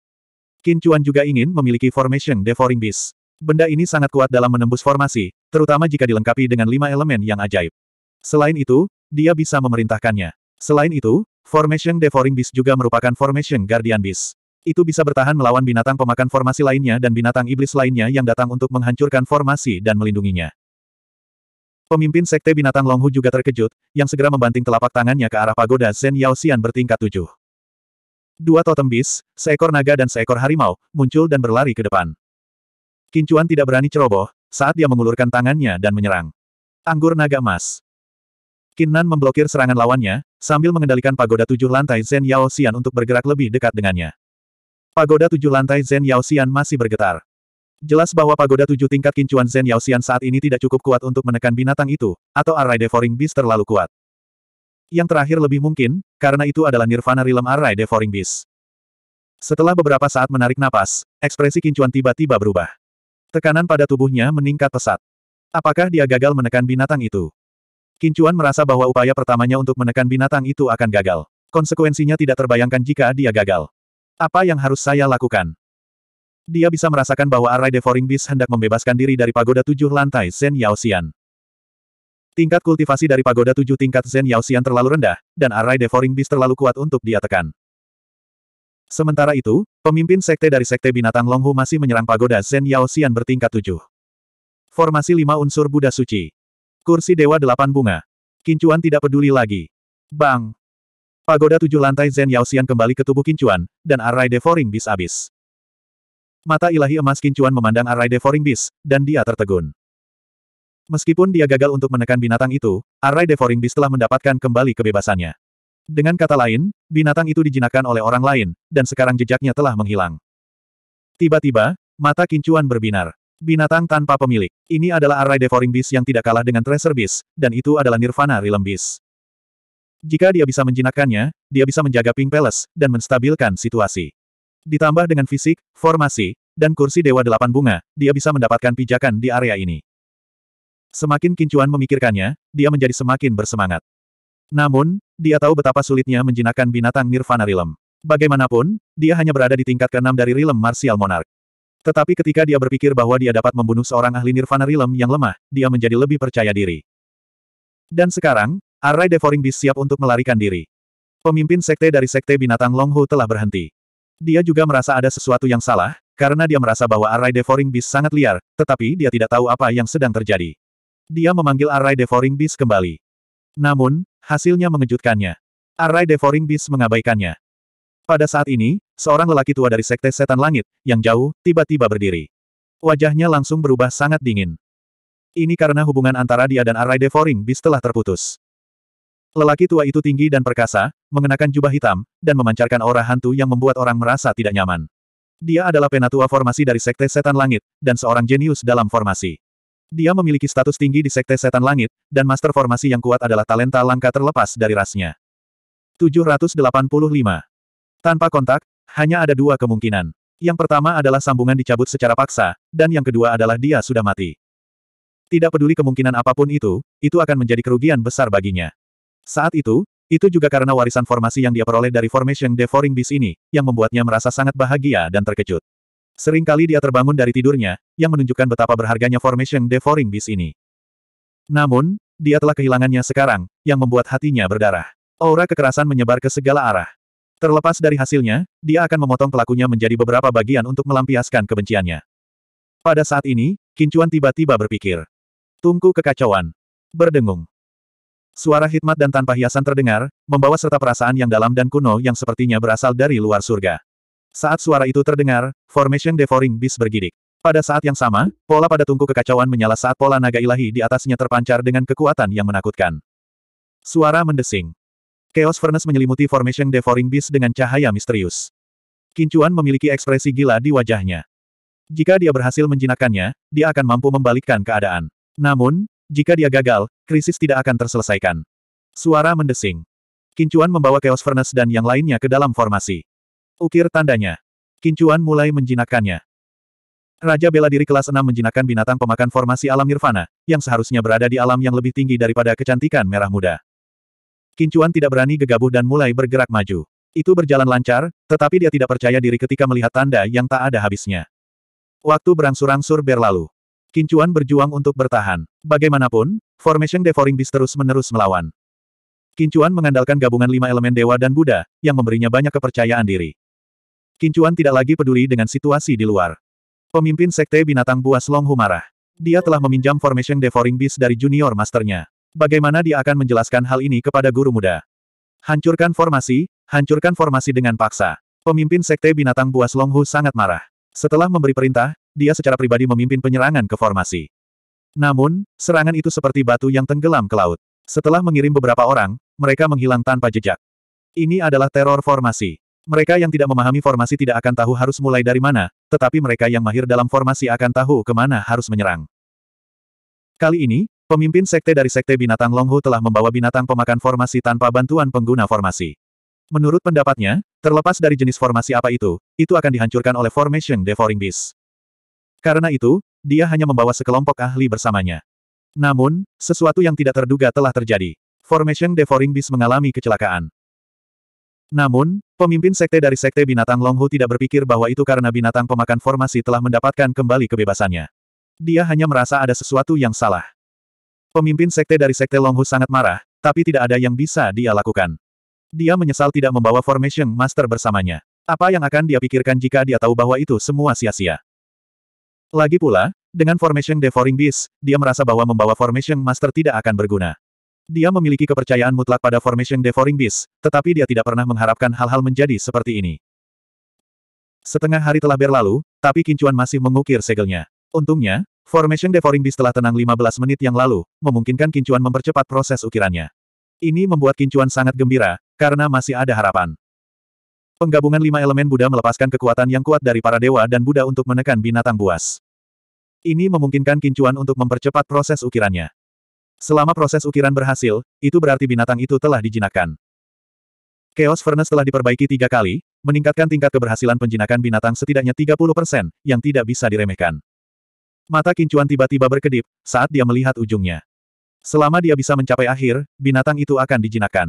Qin Chuan juga ingin memiliki Formation Devouring Beast. Benda ini sangat kuat dalam menembus formasi, terutama jika dilengkapi dengan lima elemen yang ajaib. Selain itu, dia bisa memerintahkannya. Selain itu, Formation Devouring Beast juga merupakan Formation Guardian Beast. Itu bisa bertahan melawan binatang pemakan formasi lainnya dan binatang iblis lainnya yang datang untuk menghancurkan formasi dan melindunginya. Pemimpin Sekte Binatang Longhu juga terkejut, yang segera membanting telapak tangannya ke arah pagoda Zen Yao Xian bertingkat tujuh. Dua totem bis, seekor naga dan seekor harimau, muncul dan berlari ke depan. Kincuan tidak berani ceroboh, saat dia mengulurkan tangannya dan menyerang. Anggur naga emas. Kinnan memblokir serangan lawannya, sambil mengendalikan pagoda tujuh lantai Zen Yao Xian untuk bergerak lebih dekat dengannya. Pagoda tujuh lantai Zen Yao Xian masih bergetar. Jelas bahwa pagoda tujuh tingkat kincuan Zen Yao Xian saat ini tidak cukup kuat untuk menekan binatang itu, atau Array Devouring Beast terlalu kuat. Yang terakhir lebih mungkin, karena itu adalah Nirvana Realm Array Devouring Beast. Setelah beberapa saat menarik napas, ekspresi Kincuan tiba-tiba berubah. Tekanan pada tubuhnya meningkat pesat. Apakah dia gagal menekan binatang itu? Kincuan merasa bahwa upaya pertamanya untuk menekan binatang itu akan gagal. Konsekuensinya tidak terbayangkan jika dia gagal. Apa yang harus saya lakukan? Dia bisa merasakan bahwa Arai Devouring Beast hendak membebaskan diri dari pagoda tujuh lantai Zen yaosian. Tingkat kultivasi dari pagoda tujuh tingkat Zen Yaoxian terlalu rendah, dan Array devouring beast terlalu kuat untuk dia tekan. Sementara itu, pemimpin sekte dari sekte binatang Longhu masih menyerang pagoda Zen Yaoxian bertingkat tujuh. Formasi lima unsur Buddha Suci. Kursi Dewa Delapan Bunga. Kincuan tidak peduli lagi. Bang! Pagoda tujuh lantai Zen Yaoxian kembali ke tubuh Kincuan, dan Array devouring beast abis. Mata ilahi emas Kincuan memandang Array devouring beast, dan dia tertegun. Meskipun dia gagal untuk menekan binatang itu, Array Devouring Beast telah mendapatkan kembali kebebasannya. Dengan kata lain, binatang itu dijinakkan oleh orang lain, dan sekarang jejaknya telah menghilang. Tiba-tiba, mata kincuan berbinar. Binatang tanpa pemilik. Ini adalah Array Devouring Beast yang tidak kalah dengan Tracer Beast, dan itu adalah Nirvana Realm Beast. Jika dia bisa menjinakkannya, dia bisa menjaga Pink Palace, dan menstabilkan situasi. Ditambah dengan fisik, formasi, dan kursi Dewa Delapan Bunga, dia bisa mendapatkan pijakan di area ini. Semakin Kincuan memikirkannya, dia menjadi semakin bersemangat. Namun, dia tahu betapa sulitnya menjinakkan binatang Nirvana rilem. Bagaimanapun, dia hanya berada di tingkat keenam dari rilem Martial Monarch. Tetapi ketika dia berpikir bahwa dia dapat membunuh seorang ahli Nirvana rilem yang lemah, dia menjadi lebih percaya diri. Dan sekarang, Array Devouring Beast siap untuk melarikan diri. Pemimpin sekte dari sekte binatang Longhu telah berhenti. Dia juga merasa ada sesuatu yang salah, karena dia merasa bahwa Array Devouring Beast sangat liar, tetapi dia tidak tahu apa yang sedang terjadi. Dia memanggil Array Devouring Beast kembali. Namun, hasilnya mengejutkannya. Array Devouring Beast mengabaikannya. Pada saat ini, seorang lelaki tua dari Sekte Setan Langit, yang jauh, tiba-tiba berdiri. Wajahnya langsung berubah sangat dingin. Ini karena hubungan antara dia dan Array Devouring Beast telah terputus. Lelaki tua itu tinggi dan perkasa, mengenakan jubah hitam, dan memancarkan aura hantu yang membuat orang merasa tidak nyaman. Dia adalah penatua formasi dari Sekte Setan Langit, dan seorang jenius dalam formasi. Dia memiliki status tinggi di Sekte Setan Langit, dan master formasi yang kuat adalah talenta langka terlepas dari rasnya. 785. Tanpa kontak, hanya ada dua kemungkinan. Yang pertama adalah sambungan dicabut secara paksa, dan yang kedua adalah dia sudah mati. Tidak peduli kemungkinan apapun itu, itu akan menjadi kerugian besar baginya. Saat itu, itu juga karena warisan formasi yang dia peroleh dari Formation Devouring Beast ini, yang membuatnya merasa sangat bahagia dan terkejut. Seringkali dia terbangun dari tidurnya, yang menunjukkan betapa berharganya Formation Devouring Beast ini. Namun, dia telah kehilangannya sekarang, yang membuat hatinya berdarah. Aura kekerasan menyebar ke segala arah. Terlepas dari hasilnya, dia akan memotong pelakunya menjadi beberapa bagian untuk melampiaskan kebenciannya. Pada saat ini, Kincuan tiba-tiba berpikir. Tungku kekacauan. Berdengung. Suara hikmat dan tanpa hiasan terdengar, membawa serta perasaan yang dalam dan kuno yang sepertinya berasal dari luar surga. Saat suara itu terdengar, Formation Devouring Beast bergidik. Pada saat yang sama, pola pada tungku kekacauan menyala saat pola naga ilahi di atasnya terpancar dengan kekuatan yang menakutkan. Suara mendesing. Chaos Furnace menyelimuti Formation Devouring Beast dengan cahaya misterius. Kincuan memiliki ekspresi gila di wajahnya. Jika dia berhasil menjinakannya, dia akan mampu membalikkan keadaan. Namun, jika dia gagal, krisis tidak akan terselesaikan. Suara mendesing. Kincuan membawa Chaos Furnace dan yang lainnya ke dalam formasi. Ukir tandanya. Kincuan mulai menjinakkannya. Raja bela diri kelas 6 menjinakkan binatang pemakan formasi alam nirvana, yang seharusnya berada di alam yang lebih tinggi daripada kecantikan merah muda. Kincuan tidak berani gegabah dan mulai bergerak maju. Itu berjalan lancar, tetapi dia tidak percaya diri ketika melihat tanda yang tak ada habisnya. Waktu berangsur-angsur berlalu. Kincuan berjuang untuk bertahan. Bagaimanapun, Formation Devouring Beast terus-menerus melawan. Kincuan mengandalkan gabungan lima elemen dewa dan Buddha, yang memberinya banyak kepercayaan diri. Kincuan tidak lagi peduli dengan situasi di luar. Pemimpin Sekte Binatang Buas Longhu marah. Dia telah meminjam Formation Devouring Beast dari junior masternya. Bagaimana dia akan menjelaskan hal ini kepada guru muda? Hancurkan formasi, hancurkan formasi dengan paksa. Pemimpin Sekte Binatang Buas Longhu sangat marah. Setelah memberi perintah, dia secara pribadi memimpin penyerangan ke formasi. Namun, serangan itu seperti batu yang tenggelam ke laut. Setelah mengirim beberapa orang, mereka menghilang tanpa jejak. Ini adalah teror formasi. Mereka yang tidak memahami formasi tidak akan tahu harus mulai dari mana, tetapi mereka yang mahir dalam formasi akan tahu kemana harus menyerang. Kali ini, pemimpin sekte dari sekte binatang Longhu telah membawa binatang pemakan formasi tanpa bantuan pengguna formasi. Menurut pendapatnya, terlepas dari jenis formasi apa itu, itu akan dihancurkan oleh Formation Devouring Beast. Karena itu, dia hanya membawa sekelompok ahli bersamanya. Namun, sesuatu yang tidak terduga telah terjadi. Formation Devouring Beast mengalami kecelakaan. Namun, pemimpin sekte dari sekte binatang Longhu tidak berpikir bahwa itu karena binatang pemakan formasi telah mendapatkan kembali kebebasannya. Dia hanya merasa ada sesuatu yang salah. Pemimpin sekte dari sekte Longhu sangat marah, tapi tidak ada yang bisa dia lakukan. Dia menyesal tidak membawa Formation Master bersamanya. Apa yang akan dia pikirkan jika dia tahu bahwa itu semua sia-sia? Lagi pula, dengan Formation Devouring Beast, dia merasa bahwa membawa Formation Master tidak akan berguna. Dia memiliki kepercayaan mutlak pada Formation Devouring Beast, tetapi dia tidak pernah mengharapkan hal-hal menjadi seperti ini. Setengah hari telah berlalu, tapi Kincuan masih mengukir segelnya. Untungnya, Formation Devouring Beast telah tenang 15 menit yang lalu, memungkinkan Kincuan mempercepat proses ukirannya. Ini membuat Kincuan sangat gembira, karena masih ada harapan. Penggabungan lima elemen Buddha melepaskan kekuatan yang kuat dari para dewa dan Buddha untuk menekan binatang buas. Ini memungkinkan Kincuan untuk mempercepat proses ukirannya. Selama proses ukiran berhasil, itu berarti binatang itu telah dijinakkan. Chaos Furnace telah diperbaiki tiga kali, meningkatkan tingkat keberhasilan penjinakan binatang setidaknya 30%, yang tidak bisa diremehkan. Mata kincuan tiba-tiba berkedip, saat dia melihat ujungnya. Selama dia bisa mencapai akhir, binatang itu akan dijinakkan.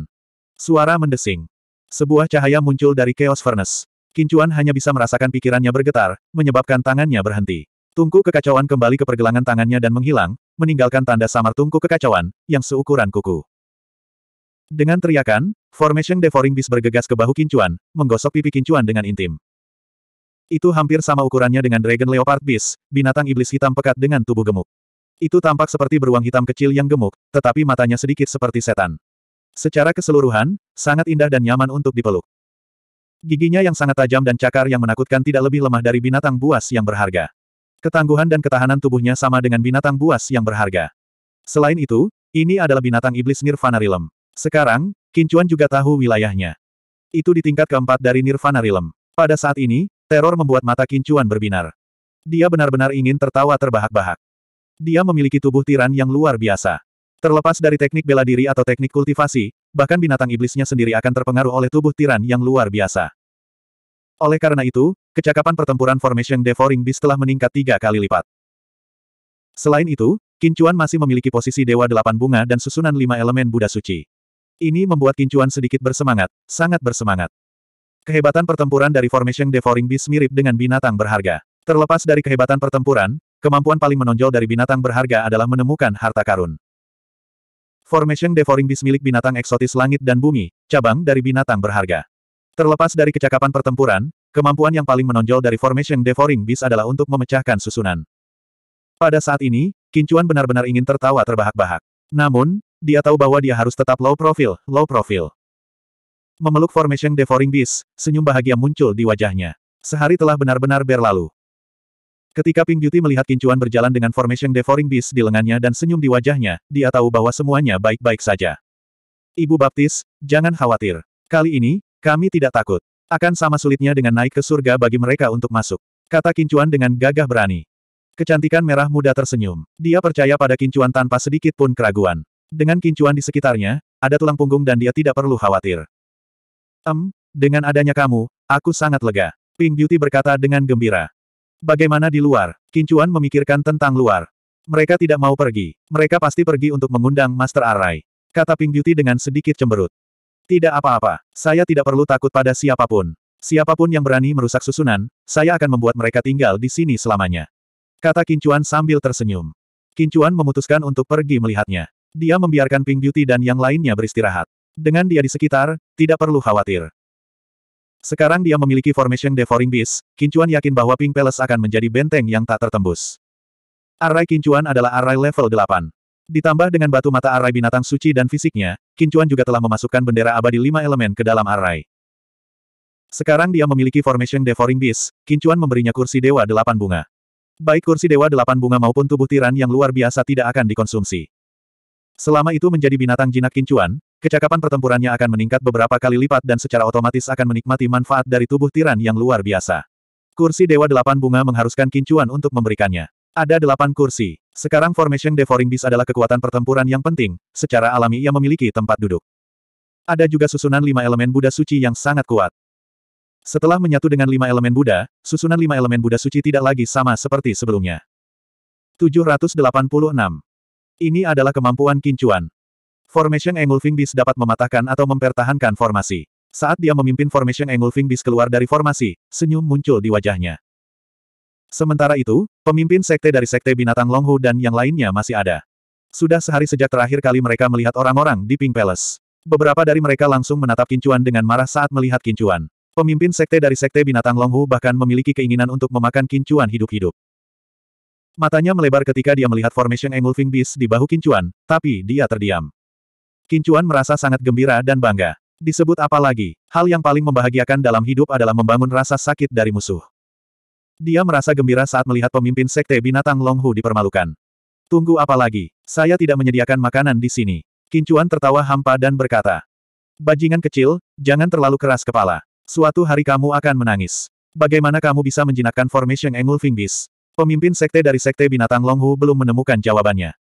Suara mendesing. Sebuah cahaya muncul dari Chaos Furnace. Kincuan hanya bisa merasakan pikirannya bergetar, menyebabkan tangannya berhenti. Tungku kekacauan kembali ke pergelangan tangannya dan menghilang, meninggalkan tanda samar tungku kekacauan, yang seukuran kuku. Dengan teriakan, Formation Devouring Beast bergegas ke bahu Kincuan, menggosok pipi Kincuan dengan intim. Itu hampir sama ukurannya dengan Dragon Leopard Beast, binatang iblis hitam pekat dengan tubuh gemuk. Itu tampak seperti beruang hitam kecil yang gemuk, tetapi matanya sedikit seperti setan. Secara keseluruhan, sangat indah dan nyaman untuk dipeluk. Giginya yang sangat tajam dan cakar yang menakutkan tidak lebih lemah dari binatang buas yang berharga. Ketangguhan dan ketahanan tubuhnya sama dengan binatang buas yang berharga. Selain itu, ini adalah binatang iblis Nirvana Realm. Sekarang, Kincuan juga tahu wilayahnya. Itu di tingkat keempat dari Nirvana Realm. Pada saat ini, teror membuat mata Kincuan berbinar. Dia benar-benar ingin tertawa terbahak-bahak. Dia memiliki tubuh tiran yang luar biasa. Terlepas dari teknik bela diri atau teknik kultivasi, bahkan binatang iblisnya sendiri akan terpengaruh oleh tubuh tiran yang luar biasa. Oleh karena itu, kecakapan pertempuran Formation Devouring Beast telah meningkat tiga kali lipat. Selain itu, Kincuan masih memiliki posisi Dewa Delapan Bunga dan susunan lima elemen Buddha Suci. Ini membuat Kincuan sedikit bersemangat, sangat bersemangat. Kehebatan pertempuran dari Formation Devouring Beast mirip dengan binatang berharga. Terlepas dari kehebatan pertempuran, kemampuan paling menonjol dari binatang berharga adalah menemukan harta karun. Formation Devouring Beast milik binatang eksotis langit dan bumi, cabang dari binatang berharga. Terlepas dari kecakapan pertempuran, kemampuan yang paling menonjol dari Formation Devouring Beast adalah untuk memecahkan susunan. Pada saat ini, Kincuan benar-benar ingin tertawa terbahak-bahak. Namun, dia tahu bahwa dia harus tetap low profile, low profile. Memeluk Formation Devouring Beast, senyum bahagia muncul di wajahnya. Sehari telah benar-benar berlalu. Ketika Pink Beauty melihat Kincuan berjalan dengan Formation Devouring Beast di lengannya dan senyum di wajahnya, dia tahu bahwa semuanya baik-baik saja. Ibu Baptis, jangan khawatir. Kali ini, kami tidak takut. Akan sama sulitnya dengan naik ke surga bagi mereka untuk masuk. Kata Kincuan dengan gagah berani. Kecantikan merah muda tersenyum. Dia percaya pada Kincuan tanpa sedikit pun keraguan. Dengan Kincuan di sekitarnya, ada tulang punggung dan dia tidak perlu khawatir. Em, dengan adanya kamu, aku sangat lega. Pink Beauty berkata dengan gembira. Bagaimana di luar? Kincuan memikirkan tentang luar. Mereka tidak mau pergi. Mereka pasti pergi untuk mengundang Master Arai. Kata Pink Beauty dengan sedikit cemberut. Tidak apa-apa, saya tidak perlu takut pada siapapun. Siapapun yang berani merusak susunan, saya akan membuat mereka tinggal di sini selamanya. Kata Kincuan sambil tersenyum. Kincuan memutuskan untuk pergi melihatnya. Dia membiarkan Pink Beauty dan yang lainnya beristirahat. Dengan dia di sekitar, tidak perlu khawatir. Sekarang dia memiliki formation devouring beast, Kincuan yakin bahwa Pink Palace akan menjadi benteng yang tak tertembus. Array Kincuan adalah array level 8. Ditambah dengan batu mata arai binatang suci dan fisiknya, Kincuan juga telah memasukkan bendera abadi lima elemen ke dalam arai. Sekarang dia memiliki Formation Devouring Beast, Kincuan memberinya kursi dewa delapan bunga. Baik kursi dewa delapan bunga maupun tubuh tiran yang luar biasa tidak akan dikonsumsi. Selama itu menjadi binatang jinak Kincuan, kecakapan pertempurannya akan meningkat beberapa kali lipat dan secara otomatis akan menikmati manfaat dari tubuh tiran yang luar biasa. Kursi dewa delapan bunga mengharuskan Kincuan untuk memberikannya. Ada delapan kursi. Sekarang Formation Devouring Beast adalah kekuatan pertempuran yang penting, secara alami ia memiliki tempat duduk. Ada juga susunan lima elemen Buddha suci yang sangat kuat. Setelah menyatu dengan lima elemen Buddha, susunan lima elemen Buddha suci tidak lagi sama seperti sebelumnya. 786. Ini adalah kemampuan kincuan. Formation Engulfing Beast dapat mematahkan atau mempertahankan formasi. Saat dia memimpin Formation Engulfing Beast keluar dari formasi, senyum muncul di wajahnya. Sementara itu, pemimpin sekte dari sekte binatang Longhu dan yang lainnya masih ada. Sudah sehari sejak terakhir kali mereka melihat orang-orang di Pink Palace. Beberapa dari mereka langsung menatap kincuan dengan marah saat melihat kincuan. Pemimpin sekte dari sekte binatang Longhu bahkan memiliki keinginan untuk memakan kincuan hidup-hidup. Matanya melebar ketika dia melihat formation engulfing beast di bahu kincuan, tapi dia terdiam. Kincuan merasa sangat gembira dan bangga. Disebut apa lagi, hal yang paling membahagiakan dalam hidup adalah membangun rasa sakit dari musuh. Dia merasa gembira saat melihat pemimpin sekte binatang Longhu dipermalukan. Tunggu apa lagi? Saya tidak menyediakan makanan di sini. Kincuan tertawa hampa dan berkata. Bajingan kecil, jangan terlalu keras kepala. Suatu hari kamu akan menangis. Bagaimana kamu bisa menjinakkan Formation Engulfing Fingbis? Pemimpin sekte dari sekte binatang Longhu belum menemukan jawabannya.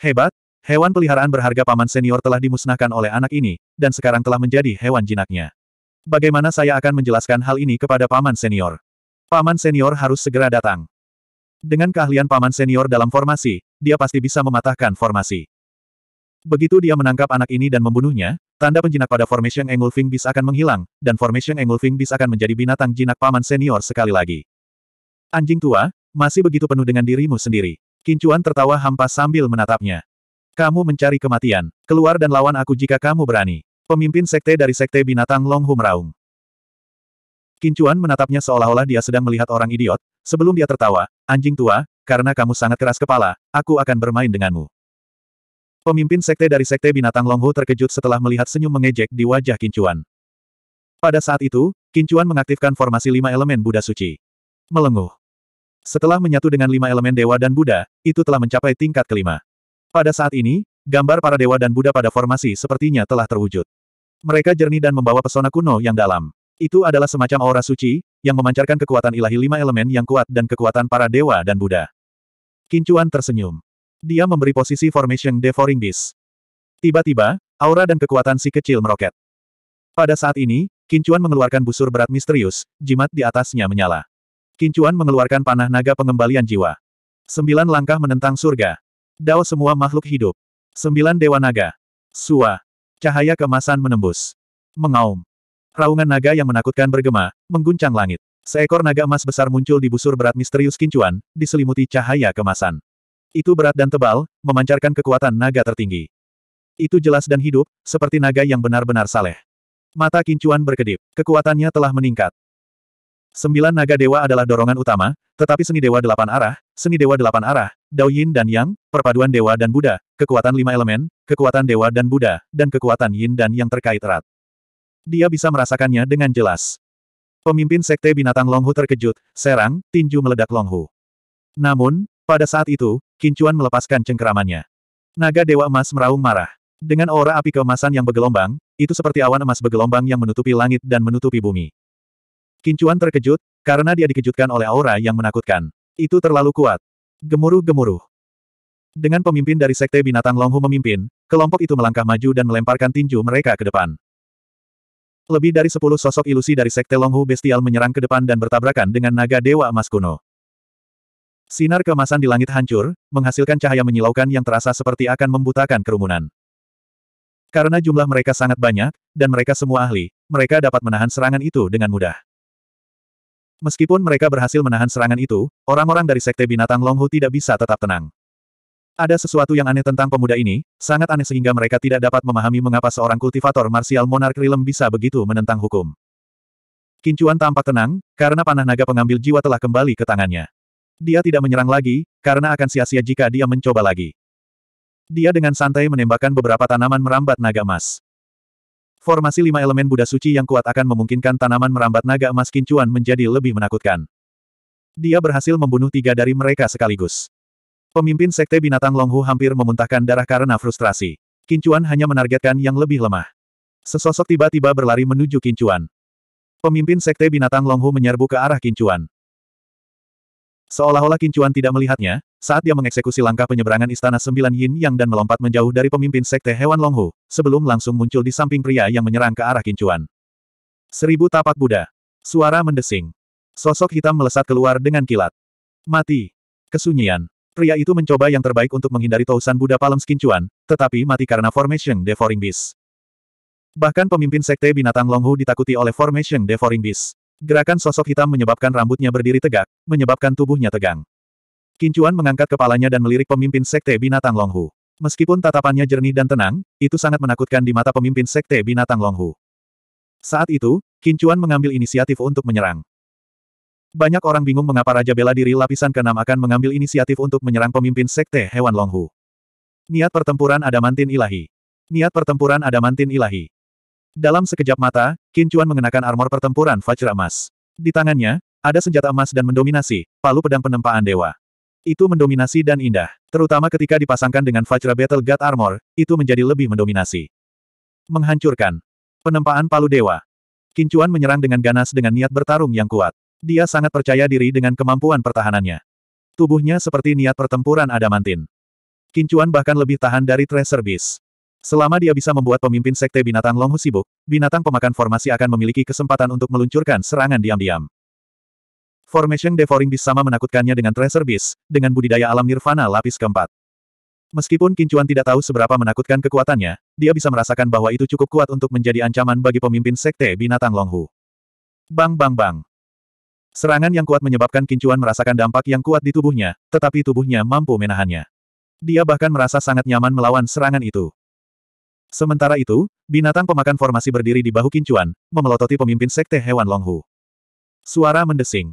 Hebat, hewan peliharaan berharga paman senior telah dimusnahkan oleh anak ini, dan sekarang telah menjadi hewan jinaknya. Bagaimana saya akan menjelaskan hal ini kepada paman senior? Paman senior harus segera datang. Dengan keahlian paman senior dalam formasi, dia pasti bisa mematahkan formasi. Begitu dia menangkap anak ini dan membunuhnya, tanda penjinak pada Formation Engulfing Beast akan menghilang, dan Formation Engulfing Beast akan menjadi binatang jinak paman senior sekali lagi. Anjing tua, masih begitu penuh dengan dirimu sendiri. Kincuan tertawa hampa sambil menatapnya. Kamu mencari kematian. Keluar dan lawan aku jika kamu berani. Pemimpin sekte dari sekte binatang Long Hum Kincuan menatapnya seolah-olah dia sedang melihat orang idiot, sebelum dia tertawa, anjing tua, karena kamu sangat keras kepala, aku akan bermain denganmu. Pemimpin sekte dari sekte binatang Longhu terkejut setelah melihat senyum mengejek di wajah Kincuan. Pada saat itu, Kincuan mengaktifkan formasi lima elemen Buddha suci. Melenguh. Setelah menyatu dengan lima elemen dewa dan Buddha, itu telah mencapai tingkat kelima. Pada saat ini, gambar para dewa dan Buddha pada formasi sepertinya telah terwujud. Mereka jernih dan membawa pesona kuno yang dalam. Itu adalah semacam aura suci, yang memancarkan kekuatan ilahi lima elemen yang kuat dan kekuatan para dewa dan Buddha. Kincuan tersenyum. Dia memberi posisi formation devouring beast. Tiba-tiba, aura dan kekuatan si kecil meroket. Pada saat ini, Kincuan mengeluarkan busur berat misterius, jimat di atasnya menyala. Kincuan mengeluarkan panah naga pengembalian jiwa. Sembilan langkah menentang surga. Dao semua makhluk hidup. Sembilan dewa naga. Sua. Cahaya kemasan menembus. Mengaum. Raungan naga yang menakutkan bergema, mengguncang langit. Seekor naga emas besar muncul di busur berat misterius kincuan, diselimuti cahaya kemasan. Itu berat dan tebal, memancarkan kekuatan naga tertinggi. Itu jelas dan hidup, seperti naga yang benar-benar saleh. Mata kincuan berkedip, kekuatannya telah meningkat. Sembilan naga dewa adalah dorongan utama, tetapi seni dewa delapan arah, seni dewa delapan arah, Dao Yin dan Yang, perpaduan dewa dan Buddha, kekuatan lima elemen, kekuatan dewa dan Buddha, dan kekuatan Yin dan Yang terkait erat dia bisa merasakannya dengan jelas. Pemimpin Sekte Binatang Longhu terkejut, serang, tinju meledak Longhu. Namun, pada saat itu, Kincuan melepaskan cengkeramannya. Naga Dewa Emas meraung marah. Dengan aura api keemasan yang bergelombang, itu seperti awan emas bergelombang yang menutupi langit dan menutupi bumi. Kincuan terkejut, karena dia dikejutkan oleh aura yang menakutkan. Itu terlalu kuat. Gemuruh-gemuruh. Dengan pemimpin dari Sekte Binatang Longhu memimpin, kelompok itu melangkah maju dan melemparkan tinju mereka ke depan. Lebih dari sepuluh sosok ilusi dari Sekte Longhu Bestial menyerang ke depan dan bertabrakan dengan naga Dewa Emas kuno. Sinar kemasan di langit hancur, menghasilkan cahaya menyilaukan yang terasa seperti akan membutakan kerumunan. Karena jumlah mereka sangat banyak, dan mereka semua ahli, mereka dapat menahan serangan itu dengan mudah. Meskipun mereka berhasil menahan serangan itu, orang-orang dari Sekte Binatang Longhu tidak bisa tetap tenang. Ada sesuatu yang aneh tentang pemuda ini, sangat aneh sehingga mereka tidak dapat memahami mengapa seorang kultivator Martial monark Rilem bisa begitu menentang hukum. Kincuan tampak tenang, karena panah naga pengambil jiwa telah kembali ke tangannya. Dia tidak menyerang lagi, karena akan sia-sia jika dia mencoba lagi. Dia dengan santai menembakkan beberapa tanaman merambat naga emas. Formasi lima elemen Buddha suci yang kuat akan memungkinkan tanaman merambat naga emas Kincuan menjadi lebih menakutkan. Dia berhasil membunuh tiga dari mereka sekaligus. Pemimpin Sekte Binatang Longhu hampir memuntahkan darah karena frustrasi. Kincuan hanya menargetkan yang lebih lemah. Sesosok tiba-tiba berlari menuju Kincuan. Pemimpin Sekte Binatang Longhu menyerbu ke arah Kincuan. Seolah-olah Kincuan tidak melihatnya, saat dia mengeksekusi langkah penyeberangan Istana Sembilan Yin Yang dan melompat menjauh dari pemimpin Sekte Hewan Longhu, sebelum langsung muncul di samping pria yang menyerang ke arah Kincuan. Seribu tapak Buddha. Suara mendesing. Sosok hitam melesat keluar dengan kilat. Mati. Kesunyian. Pria itu mencoba yang terbaik untuk menghindari Tousan Buddha Palem Skin tetapi mati karena Formation Devouring Beast. Bahkan pemimpin Sekte Binatang Longhu ditakuti oleh Formation Devouring Beast. Gerakan sosok hitam menyebabkan rambutnya berdiri tegak, menyebabkan tubuhnya tegang. Kincuan mengangkat kepalanya dan melirik pemimpin Sekte Binatang Longhu. Meskipun tatapannya jernih dan tenang, itu sangat menakutkan di mata pemimpin Sekte Binatang Longhu. Saat itu, Kincuan mengambil inisiatif untuk menyerang. Banyak orang bingung mengapa Raja Bela Diri lapisan ke-6 akan mengambil inisiatif untuk menyerang pemimpin Sekte Hewan Longhu. Niat pertempuran Adamantin Ilahi. Niat pertempuran Adamantin Ilahi. Dalam sekejap mata, Kincuan mengenakan armor pertempuran Fajra Emas. Di tangannya, ada senjata emas dan mendominasi, palu pedang penempaan dewa. Itu mendominasi dan indah. Terutama ketika dipasangkan dengan Fajra Battle God Armor, itu menjadi lebih mendominasi. Menghancurkan. Penempaan palu dewa. Kincuan menyerang dengan ganas dengan niat bertarung yang kuat. Dia sangat percaya diri dengan kemampuan pertahanannya. Tubuhnya seperti niat pertempuran adamantin. Kincuan bahkan lebih tahan dari Tracer Beast. Selama dia bisa membuat pemimpin sekte binatang Longhu sibuk, binatang pemakan formasi akan memiliki kesempatan untuk meluncurkan serangan diam-diam. Formation Devouring Beast sama menakutkannya dengan Tracer Beast, dengan budidaya alam nirvana lapis keempat. Meskipun Kincuan tidak tahu seberapa menakutkan kekuatannya, dia bisa merasakan bahwa itu cukup kuat untuk menjadi ancaman bagi pemimpin sekte binatang Longhu. Bang bang bang. Serangan yang kuat menyebabkan Kincuan merasakan dampak yang kuat di tubuhnya, tetapi tubuhnya mampu menahannya. Dia bahkan merasa sangat nyaman melawan serangan itu. Sementara itu, binatang pemakan formasi berdiri di bahu Kincuan, memelototi pemimpin sekte hewan Longhu. Suara mendesing.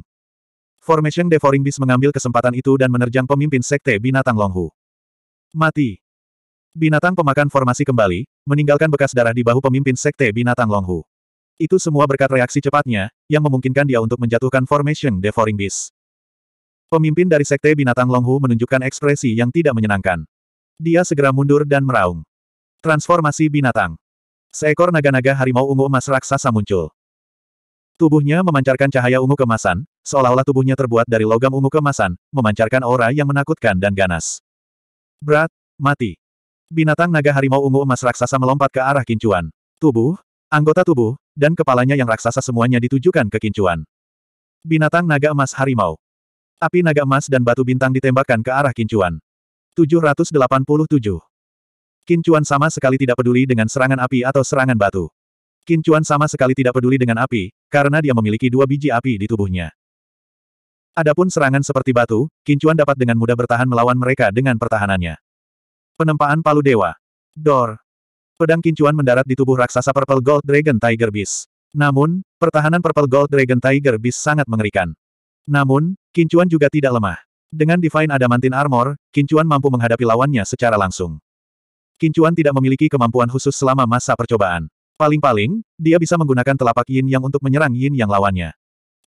Formation Devouring Beast mengambil kesempatan itu dan menerjang pemimpin sekte binatang Longhu. Mati. Binatang pemakan formasi kembali, meninggalkan bekas darah di bahu pemimpin sekte binatang Longhu. Itu semua berkat reaksi cepatnya, yang memungkinkan dia untuk menjatuhkan Formation Devouring Beast. Pemimpin dari Sekte Binatang Longhu menunjukkan ekspresi yang tidak menyenangkan. Dia segera mundur dan meraung. Transformasi Binatang Seekor naga-naga harimau ungu emas raksasa muncul. Tubuhnya memancarkan cahaya ungu kemasan, seolah-olah tubuhnya terbuat dari logam ungu kemasan, memancarkan aura yang menakutkan dan ganas. Berat, mati. Binatang naga harimau ungu emas raksasa melompat ke arah kincuan. Tubuh, Anggota tubuh, dan kepalanya yang raksasa semuanya ditujukan ke Kincuan. Binatang naga emas harimau. Api naga emas dan batu bintang ditembakkan ke arah Kincuan. 787. Kincuan sama sekali tidak peduli dengan serangan api atau serangan batu. Kincuan sama sekali tidak peduli dengan api, karena dia memiliki dua biji api di tubuhnya. Adapun serangan seperti batu, Kincuan dapat dengan mudah bertahan melawan mereka dengan pertahanannya. Penempaan Palu Dewa. Dor. Pedang kincuan mendarat di tubuh raksasa Purple Gold Dragon Tiger Beast. Namun, pertahanan Purple Gold Dragon Tiger Beast sangat mengerikan. Namun, kincuan juga tidak lemah. Dengan Divine Adamantine Armor, kincuan mampu menghadapi lawannya secara langsung. Kincuan tidak memiliki kemampuan khusus selama masa percobaan. Paling-paling, dia bisa menggunakan telapak yin yang untuk menyerang yin yang lawannya.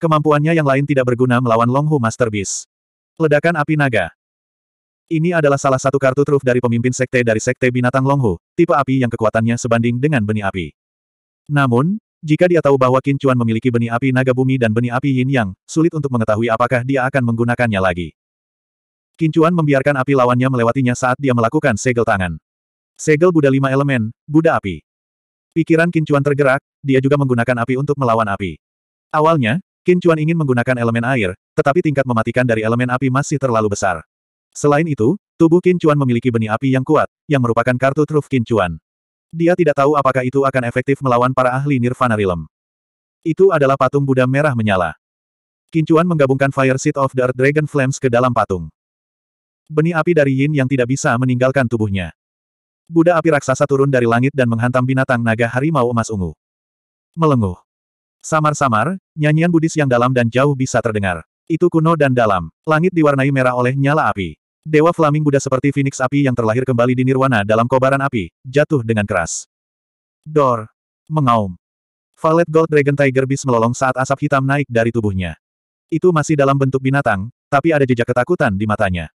Kemampuannya yang lain tidak berguna melawan Longhu Master Beast. Ledakan api naga. Ini adalah salah satu kartu truf dari pemimpin sekte dari sekte binatang Longhu, tipe api yang kekuatannya sebanding dengan benih api. Namun, jika dia tahu bahwa Qin Chuan memiliki benih api naga bumi dan benih api yin yang, sulit untuk mengetahui apakah dia akan menggunakannya lagi. Qin Chuan membiarkan api lawannya melewatinya saat dia melakukan segel tangan. Segel Buddha lima elemen, Buddha api. Pikiran Qin Chuan tergerak, dia juga menggunakan api untuk melawan api. Awalnya, Qin Chuan ingin menggunakan elemen air, tetapi tingkat mematikan dari elemen api masih terlalu besar. Selain itu, tubuh Qin memiliki benih api yang kuat, yang merupakan kartu truf Qin Dia tidak tahu apakah itu akan efektif melawan para ahli Nirvana Realm. Itu adalah patung Buddha merah menyala. Qin menggabungkan Fire Seed of the Earth Dragon Flames ke dalam patung. Benih api dari Yin yang tidak bisa meninggalkan tubuhnya. Buddha api raksasa turun dari langit dan menghantam binatang naga harimau emas ungu. Melenguh. Samar-samar, nyanyian Buddhis yang dalam dan jauh bisa terdengar. Itu kuno dan dalam. Langit diwarnai merah oleh nyala api. Dewa Flaming Buddha seperti Phoenix api yang terlahir kembali di Nirwana dalam kobaran api, jatuh dengan keras. Dor. Mengaum. Valet Gold Dragon Tiger Beast melolong saat asap hitam naik dari tubuhnya. Itu masih dalam bentuk binatang, tapi ada jejak ketakutan di matanya.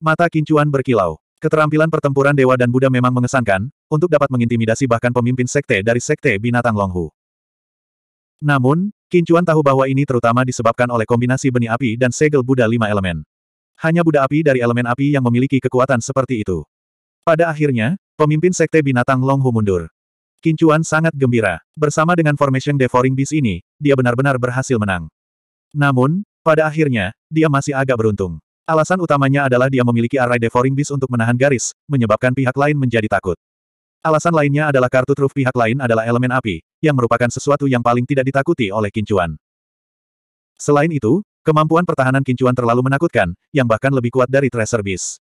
Mata kincuan berkilau. Keterampilan pertempuran Dewa dan Buddha memang mengesankan, untuk dapat mengintimidasi bahkan pemimpin sekte dari sekte binatang Longhu. Namun, Kincuan tahu bahwa ini terutama disebabkan oleh kombinasi benih api dan segel Buddha lima elemen. Hanya Buddha api dari elemen api yang memiliki kekuatan seperti itu. Pada akhirnya, pemimpin sekte binatang Long Longhu mundur. Kincuan sangat gembira. Bersama dengan Formation Devouring Beast ini, dia benar-benar berhasil menang. Namun, pada akhirnya, dia masih agak beruntung. Alasan utamanya adalah dia memiliki array Devouring Beast untuk menahan garis, menyebabkan pihak lain menjadi takut. Alasan lainnya adalah kartu truf pihak lain adalah elemen api, yang merupakan sesuatu yang paling tidak ditakuti oleh kincuan. Selain itu, kemampuan pertahanan kincuan terlalu menakutkan, yang bahkan lebih kuat dari Tracer Beast.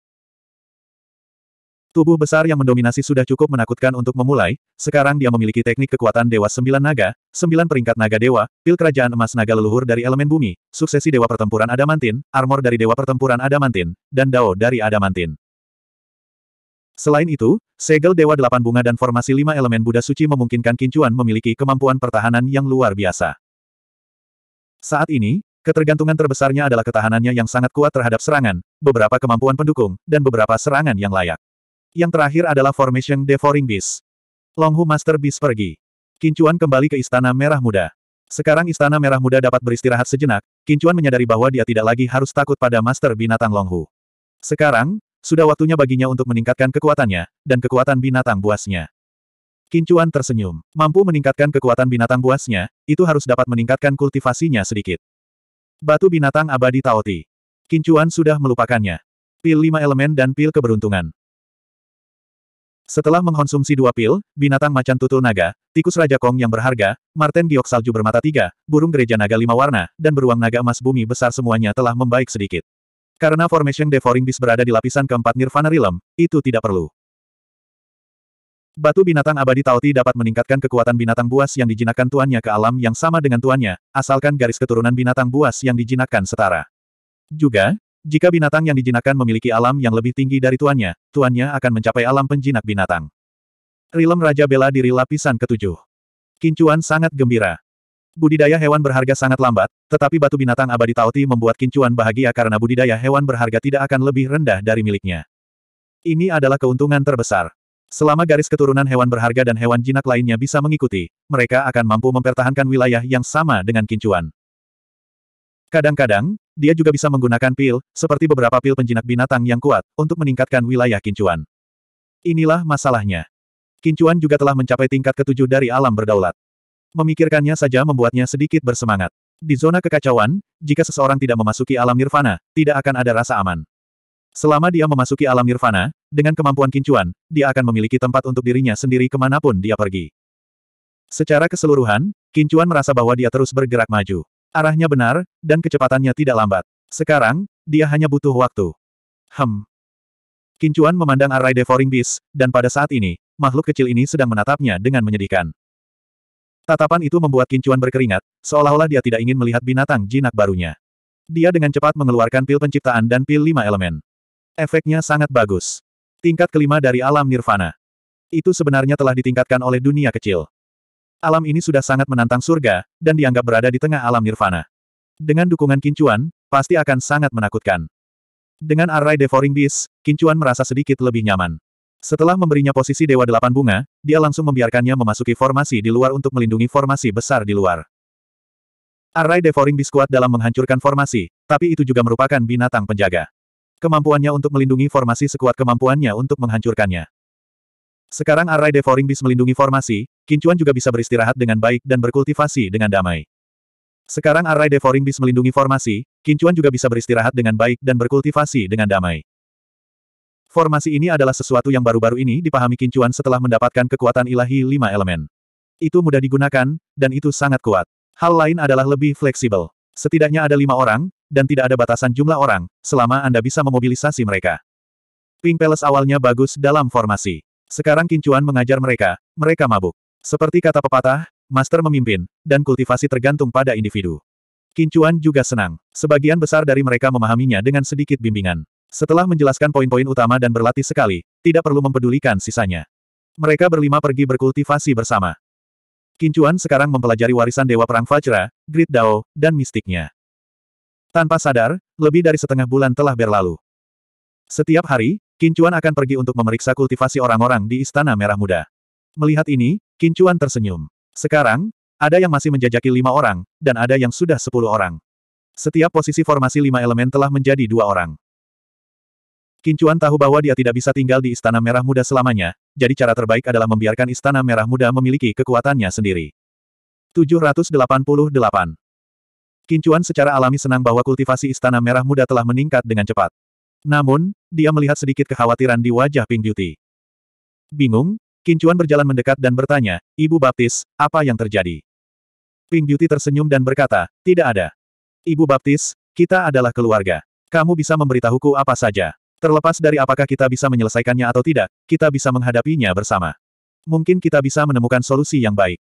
Tubuh besar yang mendominasi sudah cukup menakutkan untuk memulai, sekarang dia memiliki teknik kekuatan Dewa Sembilan Naga, Sembilan Peringkat Naga Dewa, Pil Kerajaan Emas Naga Leluhur dari Elemen Bumi, Suksesi Dewa Pertempuran Adamantin, Armor dari Dewa Pertempuran Adamantin, dan Dao dari Adamantin. Selain itu, segel Dewa Delapan Bunga dan formasi lima elemen Buddha Suci memungkinkan Kincuan memiliki kemampuan pertahanan yang luar biasa. Saat ini, ketergantungan terbesarnya adalah ketahanannya yang sangat kuat terhadap serangan, beberapa kemampuan pendukung, dan beberapa serangan yang layak. Yang terakhir adalah Formation Devouring Beast. Longhu Master Beast pergi. Kincuan kembali ke Istana Merah Muda. Sekarang Istana Merah Muda dapat beristirahat sejenak, Kincuan menyadari bahwa dia tidak lagi harus takut pada Master Binatang Longhu. Sekarang, sudah waktunya baginya untuk meningkatkan kekuatannya, dan kekuatan binatang buasnya. Kincuan tersenyum. Mampu meningkatkan kekuatan binatang buasnya, itu harus dapat meningkatkan kultivasinya sedikit. Batu binatang abadi Taoti. Kincuan sudah melupakannya. Pil lima elemen dan pil keberuntungan. Setelah mengkonsumsi dua pil, binatang macan tutul naga, tikus raja kong yang berharga, marten giok salju bermata tiga, burung gereja naga lima warna, dan beruang naga emas bumi besar semuanya telah membaik sedikit. Karena formation Devouring Beast berada di lapisan keempat Nirvana Realm, itu tidak perlu. Batu binatang abadi Tauti dapat meningkatkan kekuatan binatang buas yang dijinakkan tuannya ke alam yang sama dengan tuannya, asalkan garis keturunan binatang buas yang dijinakkan setara. Juga, jika binatang yang dijinakkan memiliki alam yang lebih tinggi dari tuannya, tuannya akan mencapai alam penjinak binatang. Rilem Raja Bela Diri Lapisan Ketujuh. Kincuan sangat gembira. Budidaya hewan berharga sangat lambat, tetapi batu binatang abadi Taoti membuat Kincuan bahagia karena budidaya hewan berharga tidak akan lebih rendah dari miliknya. Ini adalah keuntungan terbesar. Selama garis keturunan hewan berharga dan hewan jinak lainnya bisa mengikuti, mereka akan mampu mempertahankan wilayah yang sama dengan Kincuan. Kadang-kadang, dia juga bisa menggunakan pil, seperti beberapa pil penjinak binatang yang kuat, untuk meningkatkan wilayah Kincuan. Inilah masalahnya. Kincuan juga telah mencapai tingkat ketujuh dari alam berdaulat. Memikirkannya saja membuatnya sedikit bersemangat. Di zona kekacauan, jika seseorang tidak memasuki alam nirvana, tidak akan ada rasa aman. Selama dia memasuki alam nirvana, dengan kemampuan kincuan, dia akan memiliki tempat untuk dirinya sendiri kemanapun dia pergi. Secara keseluruhan, kincuan merasa bahwa dia terus bergerak maju. Arahnya benar, dan kecepatannya tidak lambat. Sekarang, dia hanya butuh waktu. Hem. Kincuan memandang array devouring beast, dan pada saat ini, makhluk kecil ini sedang menatapnya dengan menyedihkan. Tatapan itu membuat Kincuan berkeringat, seolah-olah dia tidak ingin melihat binatang jinak barunya. Dia dengan cepat mengeluarkan pil penciptaan dan pil lima elemen. Efeknya sangat bagus. Tingkat kelima dari alam nirvana. Itu sebenarnya telah ditingkatkan oleh dunia kecil. Alam ini sudah sangat menantang surga, dan dianggap berada di tengah alam nirvana. Dengan dukungan Kincuan, pasti akan sangat menakutkan. Dengan array devouring beast, Kincuan merasa sedikit lebih nyaman. Setelah memberinya posisi Dewa Delapan Bunga, dia langsung membiarkannya memasuki formasi di luar untuk melindungi formasi besar di luar. Array Devouring Beast kuat dalam menghancurkan formasi, tapi itu juga merupakan binatang penjaga. Kemampuannya untuk melindungi formasi sekuat kemampuannya untuk menghancurkannya. Sekarang Array Devouring Beast melindungi formasi, Kincuan juga bisa beristirahat dengan baik dan berkultivasi dengan damai. Sekarang Array Devouring Beast melindungi formasi, Kincuan juga bisa beristirahat dengan baik dan berkultivasi dengan damai. Formasi ini adalah sesuatu yang baru-baru ini dipahami Kincuan setelah mendapatkan kekuatan ilahi lima elemen. Itu mudah digunakan, dan itu sangat kuat. Hal lain adalah lebih fleksibel. Setidaknya ada lima orang, dan tidak ada batasan jumlah orang, selama Anda bisa memobilisasi mereka. Pink Palace awalnya bagus dalam formasi. Sekarang Kincuan mengajar mereka, mereka mabuk. Seperti kata pepatah, master memimpin, dan kultivasi tergantung pada individu. Kincuan juga senang. Sebagian besar dari mereka memahaminya dengan sedikit bimbingan. Setelah menjelaskan poin-poin utama dan berlatih sekali, tidak perlu mempedulikan sisanya. Mereka berlima pergi berkultivasi bersama. Kincuan sekarang mempelajari warisan Dewa Perang Vajra, Grid Dao, dan mistiknya. Tanpa sadar, lebih dari setengah bulan telah berlalu. Setiap hari, Kincuan akan pergi untuk memeriksa kultivasi orang-orang di Istana Merah Muda. Melihat ini, Kincuan tersenyum. Sekarang, ada yang masih menjajaki lima orang, dan ada yang sudah sepuluh orang. Setiap posisi formasi lima elemen telah menjadi dua orang. Kincuan tahu bahwa dia tidak bisa tinggal di Istana Merah Muda selamanya, jadi cara terbaik adalah membiarkan Istana Merah Muda memiliki kekuatannya sendiri. 788. Kincuan secara alami senang bahwa kultivasi Istana Merah Muda telah meningkat dengan cepat. Namun, dia melihat sedikit kekhawatiran di wajah Pink Beauty. Bingung, Kincuan berjalan mendekat dan bertanya, Ibu Baptis, apa yang terjadi? Pink Beauty tersenyum dan berkata, tidak ada. Ibu Baptis, kita adalah keluarga. Kamu bisa memberitahuku apa saja. Terlepas dari apakah kita bisa menyelesaikannya atau tidak, kita bisa menghadapinya bersama. Mungkin kita bisa menemukan solusi yang baik.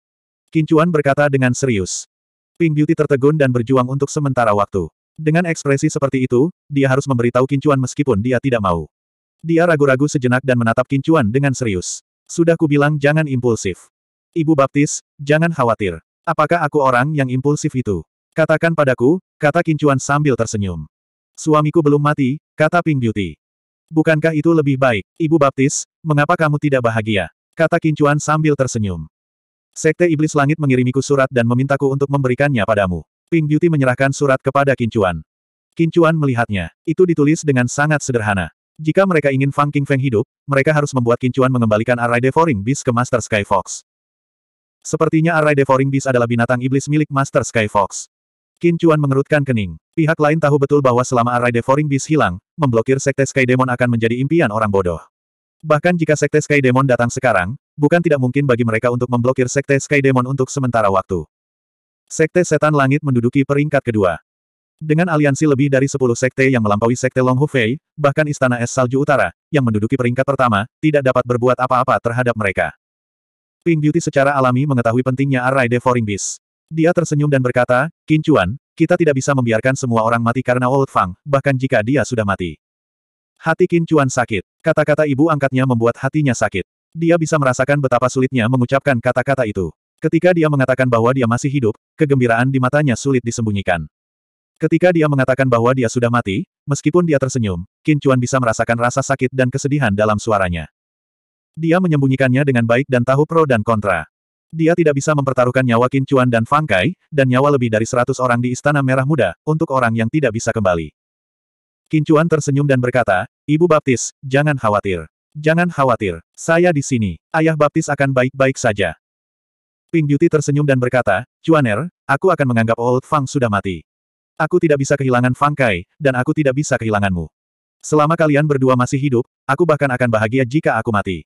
Kincuan berkata dengan serius. Ping Beauty tertegun dan berjuang untuk sementara waktu. Dengan ekspresi seperti itu, dia harus memberitahu Kincuan meskipun dia tidak mau. Dia ragu-ragu sejenak dan menatap Kincuan dengan serius. Sudah kubilang jangan impulsif. Ibu Baptis, jangan khawatir. Apakah aku orang yang impulsif itu? Katakan padaku, kata Kincuan sambil tersenyum. Suamiku belum mati, kata Ping Beauty. Bukankah itu lebih baik, Ibu Baptis, mengapa kamu tidak bahagia? Kata Kincuan sambil tersenyum. Sekte Iblis Langit mengirimiku surat dan memintaku untuk memberikannya padamu. Pink Beauty menyerahkan surat kepada Kincuan. Kincuan melihatnya. Itu ditulis dengan sangat sederhana. Jika mereka ingin Fang King Feng hidup, mereka harus membuat Kincuan mengembalikan Array Devouring Beast ke Master Sky Fox. Sepertinya Array Devouring Beast adalah binatang iblis milik Master Sky Fox. Qin Chuan mengerutkan kening. Pihak lain tahu betul bahwa selama array devouring beast hilang, memblokir Sekte Sky Demon akan menjadi impian orang bodoh. Bahkan jika Sekte Sky Demon datang sekarang, bukan tidak mungkin bagi mereka untuk memblokir Sekte Sky Demon untuk sementara waktu. Sekte Setan Langit menduduki peringkat kedua. Dengan aliansi lebih dari 10 sekte yang melampaui sekte Long Hufei, bahkan Istana Es Salju Utara, yang menduduki peringkat pertama, tidak dapat berbuat apa-apa terhadap mereka. Pink Beauty secara alami mengetahui pentingnya array devouring beast. Dia tersenyum dan berkata, Kincuan, kita tidak bisa membiarkan semua orang mati karena Old Fang, bahkan jika dia sudah mati. Hati Kincuan sakit. Kata-kata ibu angkatnya membuat hatinya sakit. Dia bisa merasakan betapa sulitnya mengucapkan kata-kata itu. Ketika dia mengatakan bahwa dia masih hidup, kegembiraan di matanya sulit disembunyikan. Ketika dia mengatakan bahwa dia sudah mati, meskipun dia tersenyum, Kincuan bisa merasakan rasa sakit dan kesedihan dalam suaranya. Dia menyembunyikannya dengan baik dan tahu pro dan kontra. Dia tidak bisa mempertaruhkan nyawa Qin Chuan dan Fang Kai, dan nyawa lebih dari seratus orang di Istana Merah Muda, untuk orang yang tidak bisa kembali. Qin Chuan tersenyum dan berkata, Ibu Baptis, jangan khawatir. Jangan khawatir, saya di sini. Ayah Baptis akan baik-baik saja. Pink Beauty tersenyum dan berkata, Chuaner, aku akan menganggap Old Fang sudah mati. Aku tidak bisa kehilangan Fang Kai, dan aku tidak bisa kehilanganmu. Selama kalian berdua masih hidup, aku bahkan akan bahagia jika aku mati.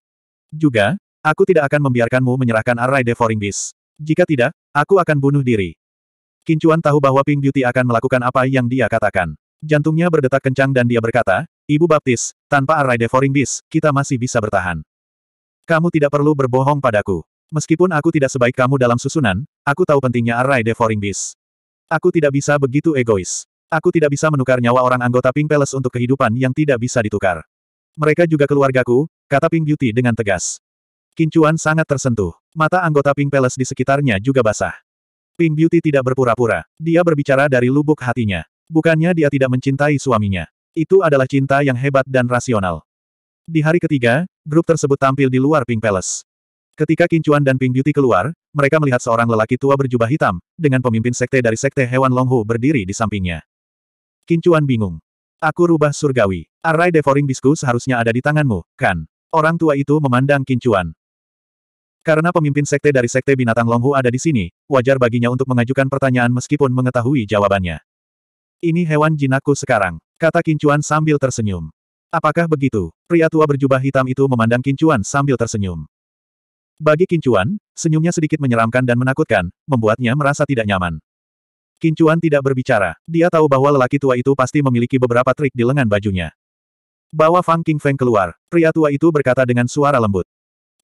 Juga, Aku tidak akan membiarkanmu menyerahkan Array Devouring Beast. Jika tidak, aku akan bunuh diri. Kincuan tahu bahwa Pink Beauty akan melakukan apa yang dia katakan. Jantungnya berdetak kencang dan dia berkata, Ibu Baptis, tanpa Array Devouring Beast, kita masih bisa bertahan. Kamu tidak perlu berbohong padaku. Meskipun aku tidak sebaik kamu dalam susunan, aku tahu pentingnya Array Devouring Beast. Aku tidak bisa begitu egois. Aku tidak bisa menukar nyawa orang anggota Pink Palace untuk kehidupan yang tidak bisa ditukar. Mereka juga keluargaku, kata Pink Beauty dengan tegas. Kincuan sangat tersentuh. Mata anggota Pink Palace di sekitarnya juga basah. Pink Beauty tidak berpura-pura. Dia berbicara dari lubuk hatinya. Bukannya dia tidak mencintai suaminya. Itu adalah cinta yang hebat dan rasional. Di hari ketiga, grup tersebut tampil di luar Pink Palace. Ketika Kincuan dan Pink Beauty keluar, mereka melihat seorang lelaki tua berjubah hitam, dengan pemimpin sekte dari sekte hewan Longhu berdiri di sampingnya. Kincuan bingung. Aku rubah surgawi. Array devouring bisku seharusnya ada di tanganmu, kan? Orang tua itu memandang Kincuan. Karena pemimpin sekte dari sekte binatang Longhu ada di sini, wajar baginya untuk mengajukan pertanyaan meskipun mengetahui jawabannya. Ini hewan jinakku sekarang, kata Kincuan sambil tersenyum. Apakah begitu? Pria tua berjubah hitam itu memandang Kincuan sambil tersenyum. Bagi Kincuan, senyumnya sedikit menyeramkan dan menakutkan, membuatnya merasa tidak nyaman. Kincuan tidak berbicara, dia tahu bahwa lelaki tua itu pasti memiliki beberapa trik di lengan bajunya. Bawa Fang King Feng keluar, pria tua itu berkata dengan suara lembut.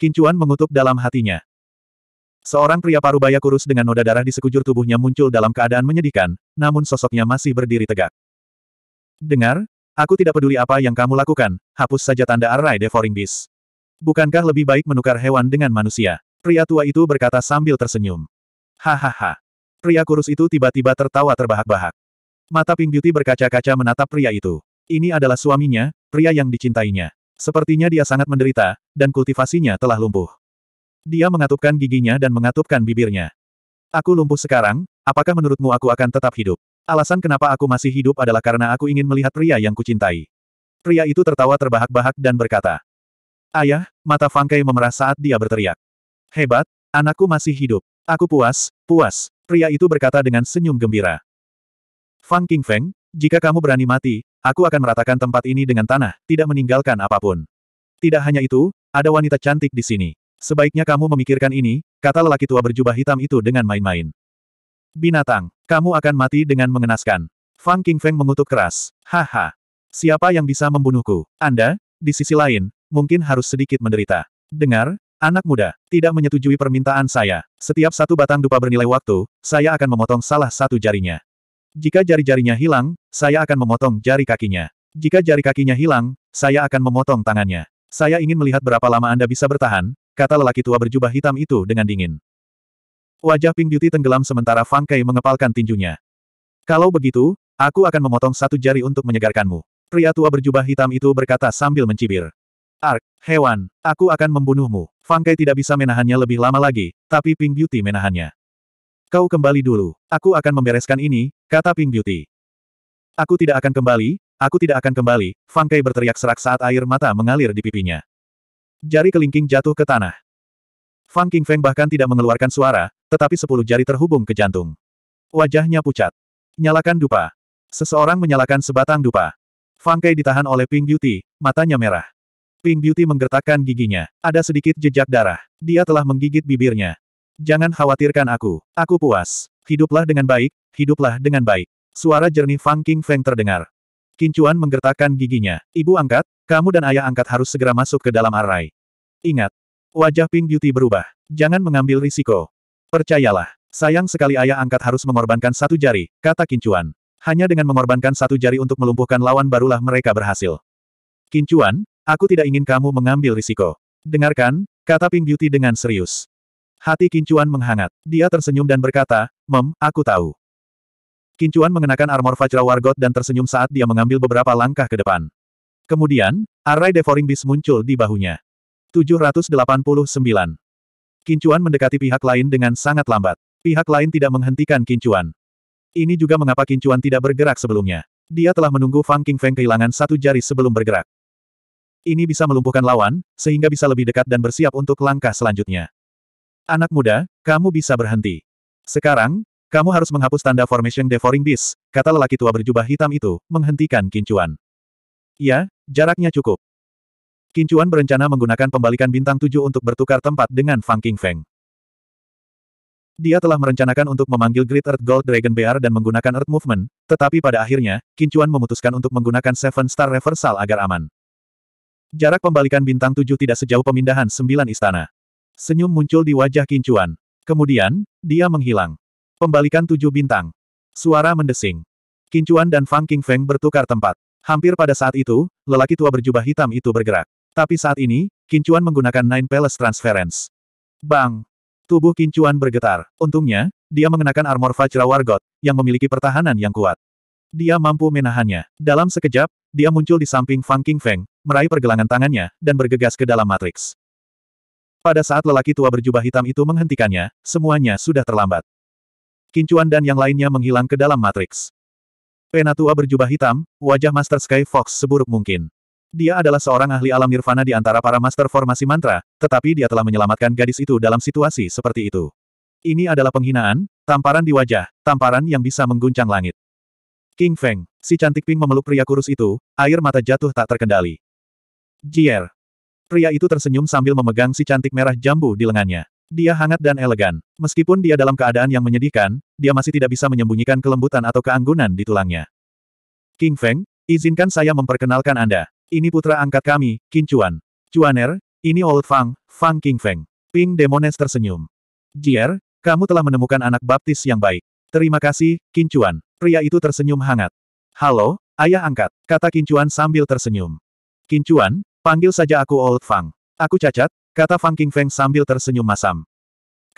Kincuan mengutuk dalam hatinya. Seorang pria parubaya kurus dengan noda darah di sekujur tubuhnya muncul dalam keadaan menyedihkan, namun sosoknya masih berdiri tegak. Dengar, aku tidak peduli apa yang kamu lakukan, hapus saja tanda Array Devouring Beast. Bukankah lebih baik menukar hewan dengan manusia? Pria tua itu berkata sambil tersenyum. Hahaha. Pria kurus itu tiba-tiba tertawa terbahak-bahak. Mata Pink Beauty berkaca-kaca menatap pria itu. Ini adalah suaminya, pria yang dicintainya. Sepertinya dia sangat menderita, dan kultivasinya telah lumpuh. Dia mengatupkan giginya dan mengatupkan bibirnya. Aku lumpuh sekarang, apakah menurutmu aku akan tetap hidup? Alasan kenapa aku masih hidup adalah karena aku ingin melihat pria yang kucintai. Pria itu tertawa terbahak-bahak dan berkata, Ayah, mata Fangkai memerah saat dia berteriak. Hebat, anakku masih hidup. Aku puas, puas. Pria itu berkata dengan senyum gembira. Fang King Feng, jika kamu berani mati, Aku akan meratakan tempat ini dengan tanah, tidak meninggalkan apapun. Tidak hanya itu, ada wanita cantik di sini. Sebaiknya kamu memikirkan ini, kata lelaki tua berjubah hitam itu dengan main-main. Binatang, kamu akan mati dengan mengenaskan. Fang Feng mengutuk keras. Haha. Siapa yang bisa membunuhku? Anda, di sisi lain, mungkin harus sedikit menderita. Dengar, anak muda, tidak menyetujui permintaan saya. Setiap satu batang dupa bernilai waktu, saya akan memotong salah satu jarinya. Jika jari-jarinya hilang, saya akan memotong jari kakinya. Jika jari kakinya hilang, saya akan memotong tangannya. Saya ingin melihat berapa lama Anda bisa bertahan, kata lelaki tua berjubah hitam itu dengan dingin. Wajah Pink Beauty tenggelam sementara Fang Kai mengepalkan tinjunya. Kalau begitu, aku akan memotong satu jari untuk menyegarkanmu. Pria tua berjubah hitam itu berkata sambil mencibir. Ark, hewan, aku akan membunuhmu. Fang Kai tidak bisa menahannya lebih lama lagi, tapi Pink Beauty menahannya. Kau kembali dulu. Aku akan membereskan ini, kata Pink Beauty. Aku tidak akan kembali, aku tidak akan kembali, Fang Kai berteriak serak saat air mata mengalir di pipinya. Jari kelingking jatuh ke tanah. Fang King Feng bahkan tidak mengeluarkan suara, tetapi sepuluh jari terhubung ke jantung. Wajahnya pucat. Nyalakan dupa. Seseorang menyalakan sebatang dupa. Fang Kai ditahan oleh Pink Beauty, matanya merah. Pink Beauty menggertakkan giginya. Ada sedikit jejak darah. Dia telah menggigit bibirnya. Jangan khawatirkan aku. Aku puas. Hiduplah dengan baik, hiduplah dengan baik. Suara jernih Fang King Feng terdengar. Kincuan menggertakkan giginya. Ibu angkat, kamu dan ayah angkat harus segera masuk ke dalam arai. Ingat. Wajah Pink Beauty berubah. Jangan mengambil risiko. Percayalah. Sayang sekali ayah angkat harus mengorbankan satu jari, kata Kincuan. Hanya dengan mengorbankan satu jari untuk melumpuhkan lawan barulah mereka berhasil. Kincuan, aku tidak ingin kamu mengambil risiko. Dengarkan, kata Pink Beauty dengan serius. Hati Kincuan menghangat. Dia tersenyum dan berkata, Mem, aku tahu. Kincuan mengenakan armor Vajra Wargot dan tersenyum saat dia mengambil beberapa langkah ke depan. Kemudian, array Devouring Beast muncul di bahunya. 789. Kincuan mendekati pihak lain dengan sangat lambat. Pihak lain tidak menghentikan Kincuan. Ini juga mengapa Kincuan tidak bergerak sebelumnya. Dia telah menunggu Fang King Feng kehilangan satu jari sebelum bergerak. Ini bisa melumpuhkan lawan, sehingga bisa lebih dekat dan bersiap untuk langkah selanjutnya. Anak muda, kamu bisa berhenti. Sekarang, kamu harus menghapus tanda Formation Devouring Beast, kata lelaki tua berjubah hitam itu, menghentikan kincuan. Ya, jaraknya cukup. Kincuan berencana menggunakan pembalikan bintang tujuh untuk bertukar tempat dengan Fang King Feng. Dia telah merencanakan untuk memanggil Great Earth Gold Dragon Bear dan menggunakan Earth Movement, tetapi pada akhirnya, Kincuan memutuskan untuk menggunakan Seven Star Reversal agar aman. Jarak pembalikan bintang tujuh tidak sejauh pemindahan sembilan istana. Senyum muncul di wajah Kincuan. Kemudian, dia menghilang. Pembalikan tujuh bintang. Suara mendesing. Kincuan dan Fang Qingfeng bertukar tempat. Hampir pada saat itu, lelaki tua berjubah hitam itu bergerak. Tapi saat ini, Kincuan menggunakan Nine Palace Transference. Bang! Tubuh Kincuan bergetar. Untungnya, dia mengenakan armor Fajar Wargot yang memiliki pertahanan yang kuat. Dia mampu menahannya. Dalam sekejap, dia muncul di samping Fang Qingfeng, meraih pergelangan tangannya, dan bergegas ke dalam matriks. Pada saat lelaki tua berjubah hitam itu menghentikannya, semuanya sudah terlambat. Kincuan dan yang lainnya menghilang ke dalam matriks. Penatua berjubah hitam, wajah Master Sky Fox seburuk mungkin. Dia adalah seorang ahli alam nirvana di antara para master formasi mantra, tetapi dia telah menyelamatkan gadis itu dalam situasi seperti itu. Ini adalah penghinaan, tamparan di wajah, tamparan yang bisa mengguncang langit. King Feng, si cantik pink memeluk pria kurus itu, air mata jatuh tak terkendali. Jier, Pria itu tersenyum sambil memegang si cantik merah jambu di lengannya. Dia hangat dan elegan. Meskipun dia dalam keadaan yang menyedihkan, dia masih tidak bisa menyembunyikan kelembutan atau keanggunan di tulangnya. King Feng, izinkan saya memperkenalkan Anda. Ini putra angkat kami, Qin Chuan. Chuaner, ini Old Fang, Fang King Feng. Ping Demones tersenyum. Jier, kamu telah menemukan anak baptis yang baik. Terima kasih, Qin Chuan. Pria itu tersenyum hangat. Halo, ayah angkat, kata Qin Chuan sambil tersenyum. Qin Chuan, Panggil saja aku Old Fang. Aku cacat, kata Fang King Feng sambil tersenyum masam.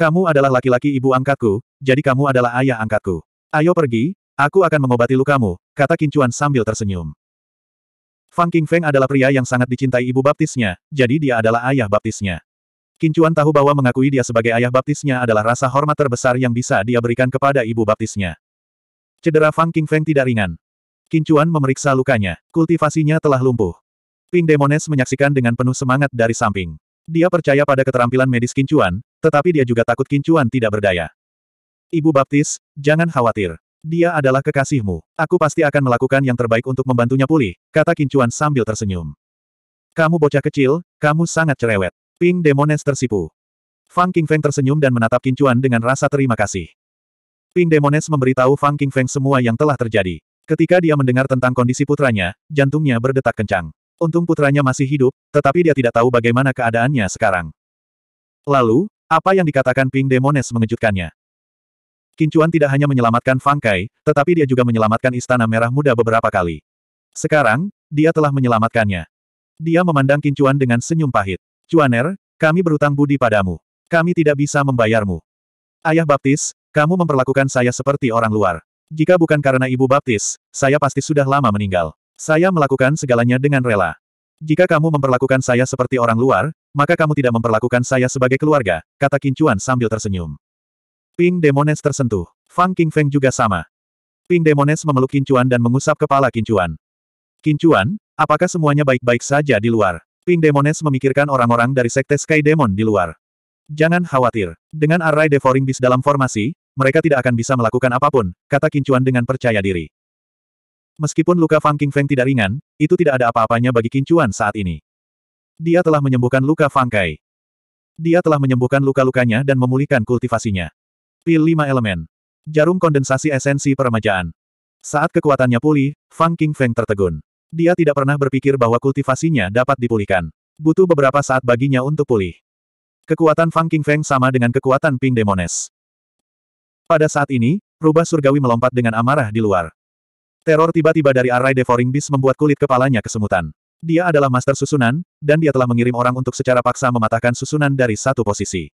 Kamu adalah laki-laki ibu angkatku, jadi kamu adalah ayah angkatku. Ayo pergi, aku akan mengobati lukamu, kata Kincuan sambil tersenyum. Fang King Feng adalah pria yang sangat dicintai ibu baptisnya, jadi dia adalah ayah baptisnya. Kincuan tahu bahwa mengakui dia sebagai ayah baptisnya adalah rasa hormat terbesar yang bisa dia berikan kepada ibu baptisnya. Cedera Fang King Feng tidak ringan. Kincuan memeriksa lukanya, kultivasinya telah lumpuh. Ping Demones menyaksikan dengan penuh semangat dari samping. Dia percaya pada keterampilan medis Kincuan, tetapi dia juga takut Kincuan tidak berdaya. Ibu Baptis, jangan khawatir. Dia adalah kekasihmu. Aku pasti akan melakukan yang terbaik untuk membantunya pulih, kata Kincuan sambil tersenyum. Kamu bocah kecil, kamu sangat cerewet. Ping Demones tersipu. Fang King Feng tersenyum dan menatap Kincuan dengan rasa terima kasih. Ping Demones memberitahu Fang King Feng semua yang telah terjadi. Ketika dia mendengar tentang kondisi putranya, jantungnya berdetak kencang. Untung putranya masih hidup, tetapi dia tidak tahu bagaimana keadaannya sekarang. Lalu, apa yang dikatakan Ping Demones mengejutkannya. Kincuan tidak hanya menyelamatkan Fangkai, tetapi dia juga menyelamatkan Istana Merah Muda beberapa kali. Sekarang, dia telah menyelamatkannya. Dia memandang Kincuan dengan senyum pahit. Cuaner, kami berutang budi padamu. Kami tidak bisa membayarmu. Ayah Baptis, kamu memperlakukan saya seperti orang luar. Jika bukan karena Ibu Baptis, saya pasti sudah lama meninggal. Saya melakukan segalanya dengan rela. Jika kamu memperlakukan saya seperti orang luar, maka kamu tidak memperlakukan saya sebagai keluarga, kata Kincuan sambil tersenyum. Ping Demones tersentuh. Fang King Feng juga sama. Ping Demones memeluk Kincuan dan mengusap kepala Kincuan. Kincuan, apakah semuanya baik-baik saja di luar? Ping Demones memikirkan orang-orang dari Sekte Sky Demon di luar. Jangan khawatir. Dengan array devouring Beast dalam formasi, mereka tidak akan bisa melakukan apapun, kata Kincuan dengan percaya diri. Meskipun luka Fang King Feng tidak ringan, itu tidak ada apa-apanya bagi Kincuan saat ini. Dia telah menyembuhkan luka Fang Kai. Dia telah menyembuhkan luka-lukanya dan memulihkan kultivasinya. Pil 5 elemen. Jarum kondensasi esensi peremajaan. Saat kekuatannya pulih, Fang King Feng tertegun. Dia tidak pernah berpikir bahwa kultivasinya dapat dipulihkan. Butuh beberapa saat baginya untuk pulih. Kekuatan Fang King Feng sama dengan kekuatan Ping Demones. Pada saat ini, rubah surgawi melompat dengan amarah di luar. Teror tiba-tiba dari array devouring beast membuat kulit kepalanya kesemutan. Dia adalah master susunan, dan dia telah mengirim orang untuk secara paksa mematahkan susunan dari satu posisi.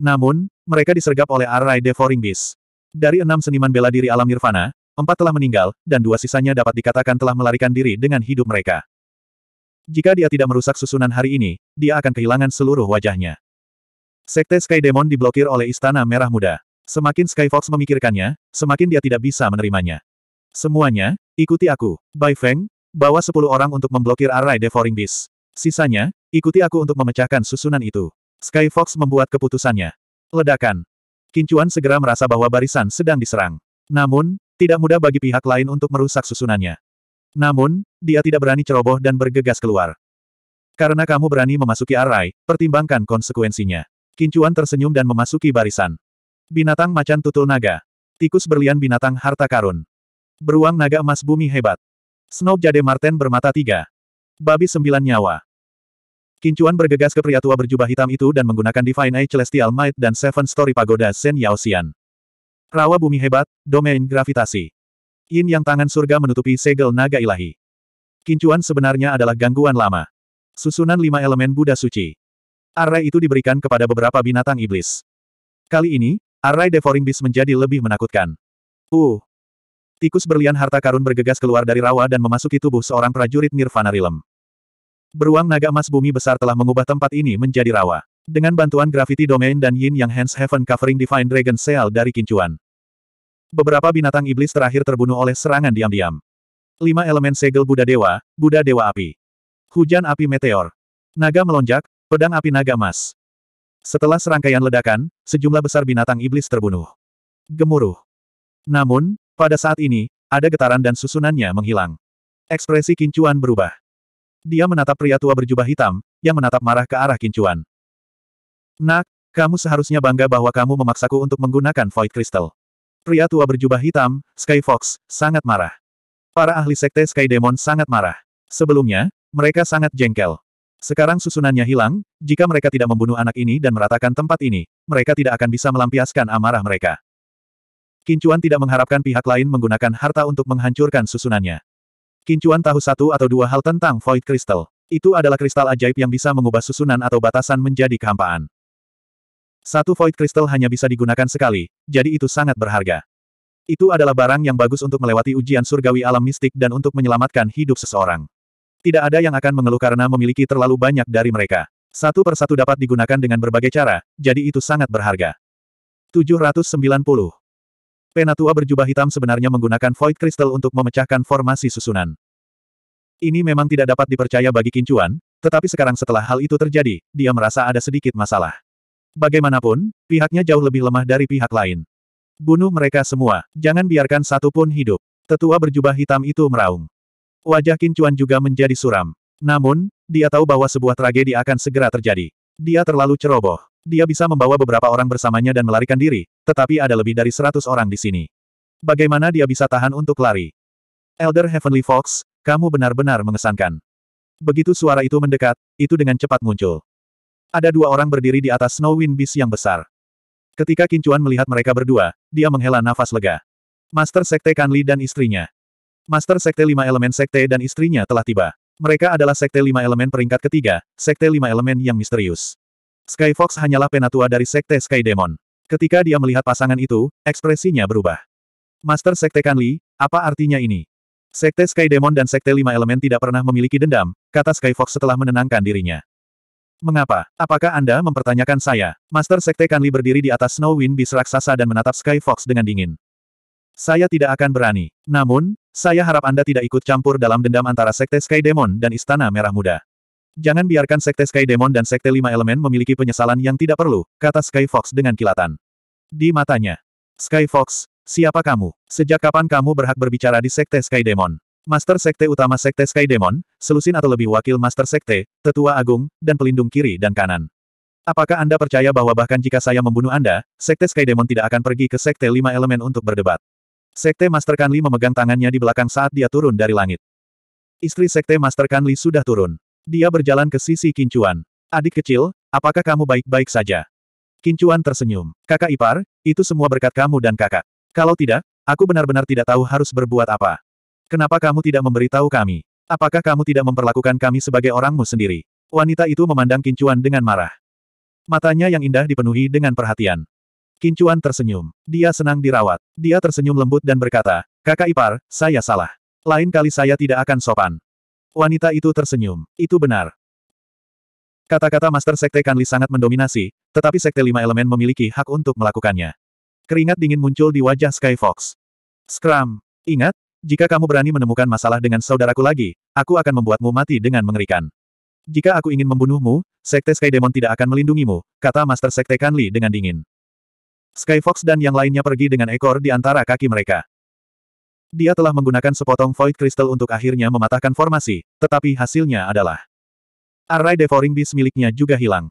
Namun, mereka disergap oleh array devouring beast. Dari enam seniman bela diri alam nirvana, empat telah meninggal, dan dua sisanya dapat dikatakan telah melarikan diri dengan hidup mereka. Jika dia tidak merusak susunan hari ini, dia akan kehilangan seluruh wajahnya. Sekte Sky Demon diblokir oleh Istana Merah Muda. Semakin Sky Fox memikirkannya, semakin dia tidak bisa menerimanya. Semuanya, ikuti aku. Bai Feng, bawa sepuluh orang untuk memblokir array devouring beast. Sisanya, ikuti aku untuk memecahkan susunan itu. Sky Fox membuat keputusannya. Ledakan. Kincuan segera merasa bahwa barisan sedang diserang. Namun, tidak mudah bagi pihak lain untuk merusak susunannya. Namun, dia tidak berani ceroboh dan bergegas keluar. Karena kamu berani memasuki array, pertimbangkan konsekuensinya. Kincuan tersenyum dan memasuki barisan. Binatang macan tutul naga. Tikus berlian binatang harta karun. Beruang naga emas bumi hebat. Snob Jade Marten bermata tiga. Babi sembilan nyawa. Kincuan bergegas ke pria tua berjubah hitam itu dan menggunakan Divine Eye Celestial Might dan Seven Story Pagoda Sen Yaoxian. Rawa bumi hebat, domain gravitasi. Yin yang tangan surga menutupi segel naga ilahi. Kincuan sebenarnya adalah gangguan lama. Susunan lima elemen Buddha suci. Array itu diberikan kepada beberapa binatang iblis. Kali ini, array devouring beast menjadi lebih menakutkan. Uh, Tikus berlian harta karun bergegas keluar dari rawa dan memasuki tubuh seorang prajurit Nirvana Rilem. Beruang naga emas bumi besar telah mengubah tempat ini menjadi rawa. Dengan bantuan Gravity Domain dan Yin Yang Hands Heaven Covering Divine Dragon Seal dari Kincuan. Beberapa binatang iblis terakhir terbunuh oleh serangan diam-diam. Lima elemen segel Buddha Dewa, Buddha Dewa Api. Hujan api meteor. Naga melonjak, pedang api naga emas. Setelah serangkaian ledakan, sejumlah besar binatang iblis terbunuh. Gemuruh. Namun, pada saat ini, ada getaran dan susunannya menghilang. Ekspresi Kincuan berubah. Dia menatap pria tua berjubah hitam, yang menatap marah ke arah Kincuan. Nak, kamu seharusnya bangga bahwa kamu memaksaku untuk menggunakan Void Crystal. Pria tua berjubah hitam, Sky Fox, sangat marah. Para ahli sekte Sky Demon sangat marah. Sebelumnya, mereka sangat jengkel. Sekarang susunannya hilang, jika mereka tidak membunuh anak ini dan meratakan tempat ini, mereka tidak akan bisa melampiaskan amarah mereka. Kincuan tidak mengharapkan pihak lain menggunakan harta untuk menghancurkan susunannya. Kincuan tahu satu atau dua hal tentang Void Crystal. Itu adalah kristal ajaib yang bisa mengubah susunan atau batasan menjadi kehampaan. Satu Void Crystal hanya bisa digunakan sekali, jadi itu sangat berharga. Itu adalah barang yang bagus untuk melewati ujian surgawi alam mistik dan untuk menyelamatkan hidup seseorang. Tidak ada yang akan mengeluh karena memiliki terlalu banyak dari mereka. Satu persatu dapat digunakan dengan berbagai cara, jadi itu sangat berharga. 790 Penatua berjubah hitam sebenarnya menggunakan Void Crystal untuk memecahkan formasi susunan. Ini memang tidak dapat dipercaya bagi Kincuan, tetapi sekarang setelah hal itu terjadi, dia merasa ada sedikit masalah. Bagaimanapun, pihaknya jauh lebih lemah dari pihak lain. Bunuh mereka semua, jangan biarkan satu pun hidup. Tetua berjubah hitam itu meraung. Wajah Kincuan juga menjadi suram. Namun, dia tahu bahwa sebuah tragedi akan segera terjadi. Dia terlalu ceroboh. Dia bisa membawa beberapa orang bersamanya dan melarikan diri, tetapi ada lebih dari seratus orang di sini. Bagaimana dia bisa tahan untuk lari? Elder Heavenly Fox, kamu benar-benar mengesankan. Begitu suara itu mendekat, itu dengan cepat muncul. Ada dua orang berdiri di atas Snow Wind Beast yang besar. Ketika Kincuan melihat mereka berdua, dia menghela nafas lega. Master Sekte Kanli dan istrinya. Master Sekte Lima Elemen Sekte dan istrinya telah tiba. Mereka adalah Sekte Lima Elemen peringkat ketiga, Sekte Lima Elemen yang misterius. Sky hanyalah penatua dari Sekte Sky Demon. Ketika dia melihat pasangan itu, ekspresinya berubah. Master Sekte Kanli, apa artinya ini? Sekte Sky Demon dan Sekte Lima Elemen tidak pernah memiliki dendam, kata Sky Fox setelah menenangkan dirinya. Mengapa? Apakah Anda mempertanyakan saya? Master Sekte Kanli berdiri di atas Snow Wind Beast raksasa dan menatap Sky Fox dengan dingin. Saya tidak akan berani. Namun, saya harap Anda tidak ikut campur dalam dendam antara Sekte Sky Demon dan Istana Merah Muda. Jangan biarkan Sekte Sky Demon dan Sekte Lima Elemen memiliki penyesalan yang tidak perlu, kata Sky Fox dengan kilatan. Di matanya. Sky Fox, siapa kamu? Sejak kapan kamu berhak berbicara di Sekte Sky Demon? Master Sekte Utama Sekte Sky Demon, Selusin atau lebih Wakil Master Sekte, Tetua Agung, dan Pelindung Kiri dan Kanan. Apakah Anda percaya bahwa bahkan jika saya membunuh Anda, Sekte Sky Demon tidak akan pergi ke Sekte Lima Elemen untuk berdebat? Sekte Master Kanli memegang tangannya di belakang saat dia turun dari langit. Istri Sekte Master Kanli sudah turun. Dia berjalan ke sisi Kincuan. Adik kecil, apakah kamu baik-baik saja? Kincuan tersenyum. Kakak ipar, itu semua berkat kamu dan kakak. Kalau tidak, aku benar-benar tidak tahu harus berbuat apa. Kenapa kamu tidak memberitahu kami? Apakah kamu tidak memperlakukan kami sebagai orangmu sendiri? Wanita itu memandang Kincuan dengan marah. Matanya yang indah dipenuhi dengan perhatian. Kincuan tersenyum. Dia senang dirawat. Dia tersenyum lembut dan berkata, Kakak ipar, saya salah. Lain kali saya tidak akan sopan. Wanita itu tersenyum. Itu benar. Kata-kata Master Sekte Kanli sangat mendominasi, tetapi Sekte Lima Elemen memiliki hak untuk melakukannya. Keringat dingin muncul di wajah Sky Fox. Scrum. ingat, jika kamu berani menemukan masalah dengan saudaraku lagi, aku akan membuatmu mati dengan mengerikan. Jika aku ingin membunuhmu, Sekte Sky Demon tidak akan melindungimu, kata Master Sekte Kanli dengan dingin. Sky Fox dan yang lainnya pergi dengan ekor di antara kaki mereka. Dia telah menggunakan sepotong void crystal untuk akhirnya mematahkan formasi, tetapi hasilnya adalah Array devouring beast miliknya juga hilang.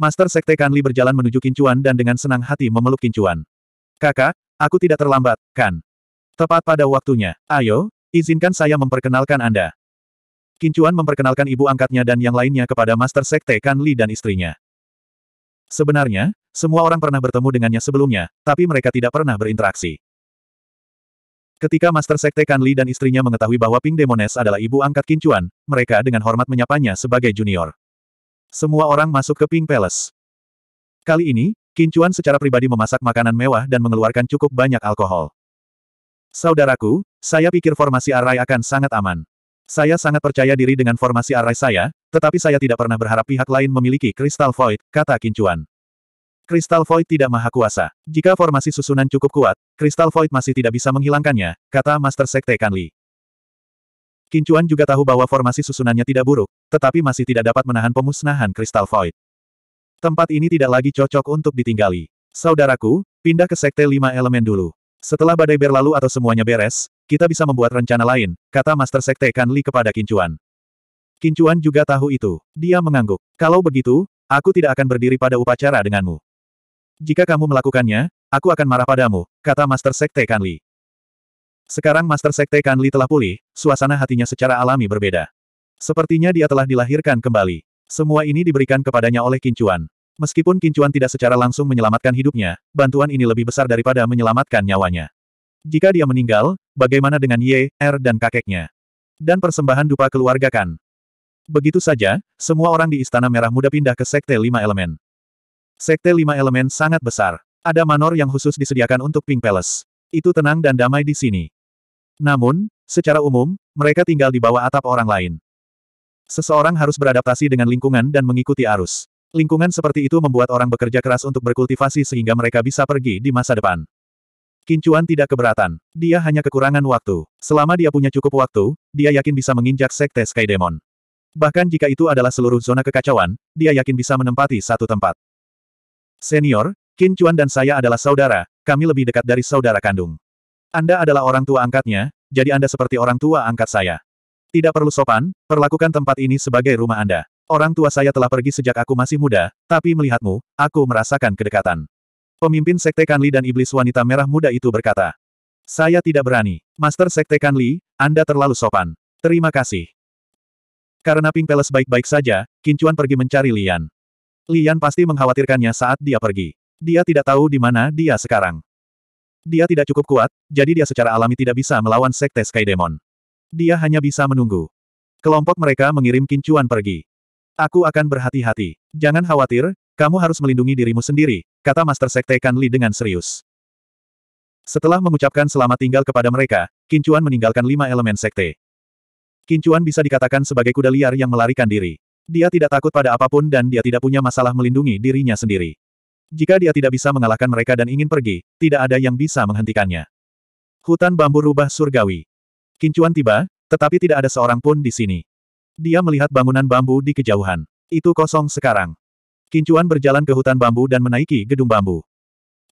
Master Sekte Kanli berjalan menuju Kincuan dan dengan senang hati memeluk Kincuan. Kakak, aku tidak terlambat, kan? Tepat pada waktunya. Ayo, izinkan saya memperkenalkan Anda. Kincuan memperkenalkan ibu angkatnya dan yang lainnya kepada Master Sekte Kanli dan istrinya. Sebenarnya, semua orang pernah bertemu dengannya sebelumnya, tapi mereka tidak pernah berinteraksi. Ketika Master Sekte Kanli dan istrinya mengetahui bahwa Ping Demones adalah ibu angkat Kincuan, mereka dengan hormat menyapanya sebagai junior. Semua orang masuk ke Ping Palace. Kali ini, Kincuan secara pribadi memasak makanan mewah dan mengeluarkan cukup banyak alkohol. Saudaraku, saya pikir formasi Arai akan sangat aman. Saya sangat percaya diri dengan formasi Arai saya, tetapi saya tidak pernah berharap pihak lain memiliki Crystal Void, kata Kincuan. Crystal Void tidak maha kuasa. Jika formasi susunan cukup kuat, Kristal Void masih tidak bisa menghilangkannya, kata Master Sekte Kanli. Kincuan juga tahu bahwa formasi susunannya tidak buruk, tetapi masih tidak dapat menahan pemusnahan Kristal Void. Tempat ini tidak lagi cocok untuk ditinggali. Saudaraku, pindah ke Sekte Lima Elemen dulu. Setelah badai berlalu atau semuanya beres, kita bisa membuat rencana lain, kata Master Sekte Kanli kepada Kincuan. Kincuan juga tahu itu. Dia mengangguk. Kalau begitu, aku tidak akan berdiri pada upacara denganmu. Jika kamu melakukannya, Aku akan marah padamu, kata Master Sekte Kanli. Sekarang Master Sekte Kanli telah pulih, suasana hatinya secara alami berbeda. Sepertinya dia telah dilahirkan kembali. Semua ini diberikan kepadanya oleh Kincuan. Meskipun Kincuan tidak secara langsung menyelamatkan hidupnya, bantuan ini lebih besar daripada menyelamatkan nyawanya. Jika dia meninggal, bagaimana dengan Ye, Er dan kakeknya? Dan persembahan dupa keluarga kan? Begitu saja, semua orang di Istana Merah Muda pindah ke Sekte Lima Elemen. Sekte Lima Elemen sangat besar. Ada manor yang khusus disediakan untuk Pink Palace. Itu tenang dan damai di sini. Namun, secara umum, mereka tinggal di bawah atap orang lain. Seseorang harus beradaptasi dengan lingkungan dan mengikuti arus. Lingkungan seperti itu membuat orang bekerja keras untuk berkultivasi sehingga mereka bisa pergi di masa depan. Kincuan tidak keberatan. Dia hanya kekurangan waktu. Selama dia punya cukup waktu, dia yakin bisa menginjak Sekte Sky Demon. Bahkan jika itu adalah seluruh zona kekacauan, dia yakin bisa menempati satu tempat. Senior, Qin Chuan dan saya adalah saudara, kami lebih dekat dari saudara kandung. Anda adalah orang tua angkatnya, jadi Anda seperti orang tua angkat saya. Tidak perlu sopan, perlakukan tempat ini sebagai rumah Anda. Orang tua saya telah pergi sejak aku masih muda, tapi melihatmu, aku merasakan kedekatan. Pemimpin Sekte Kanli dan Iblis Wanita Merah Muda itu berkata, Saya tidak berani. Master Sekte Kanli, Anda terlalu sopan. Terima kasih. Karena Pink Palace baik-baik saja, Kincuan pergi mencari Lian. Lian pasti mengkhawatirkannya saat dia pergi. Dia tidak tahu di mana dia sekarang. Dia tidak cukup kuat, jadi dia secara alami tidak bisa melawan Sekte Sky Demon. Dia hanya bisa menunggu. Kelompok mereka mengirim kincuan pergi. Aku akan berhati-hati. Jangan khawatir, kamu harus melindungi dirimu sendiri, kata Master Sekte kan Li dengan serius. Setelah mengucapkan selamat tinggal kepada mereka, Kincuan meninggalkan lima elemen sekte. Kincuan bisa dikatakan sebagai kuda liar yang melarikan diri. Dia tidak takut pada apapun dan dia tidak punya masalah melindungi dirinya sendiri. Jika dia tidak bisa mengalahkan mereka dan ingin pergi, tidak ada yang bisa menghentikannya. Hutan bambu rubah surgawi. Kincuan tiba, tetapi tidak ada seorang pun di sini. Dia melihat bangunan bambu di kejauhan. Itu kosong sekarang. Kincuan berjalan ke hutan bambu dan menaiki gedung bambu.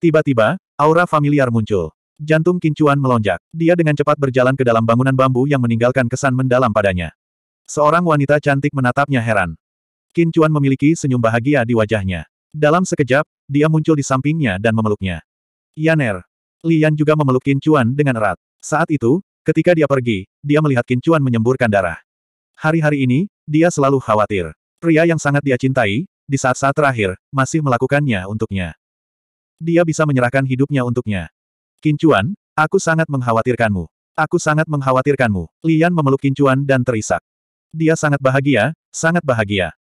Tiba-tiba, aura familiar muncul. Jantung Kincuan melonjak. Dia dengan cepat berjalan ke dalam bangunan bambu yang meninggalkan kesan mendalam padanya. Seorang wanita cantik menatapnya heran. Kincuan memiliki senyum bahagia di wajahnya. Dalam sekejap, dia muncul di sampingnya dan memeluknya. Yaner. Lian juga memeluk Kincuan dengan erat. Saat itu, ketika dia pergi, dia melihat Kincuan menyemburkan darah. Hari-hari ini, dia selalu khawatir. Pria yang sangat dia cintai, di saat-saat terakhir, masih melakukannya untuknya. Dia bisa menyerahkan hidupnya untuknya. Kincuan, aku sangat mengkhawatirkanmu. Aku sangat mengkhawatirkanmu. Lian memeluk Kincuan dan terisak. Dia sangat bahagia, sangat bahagia.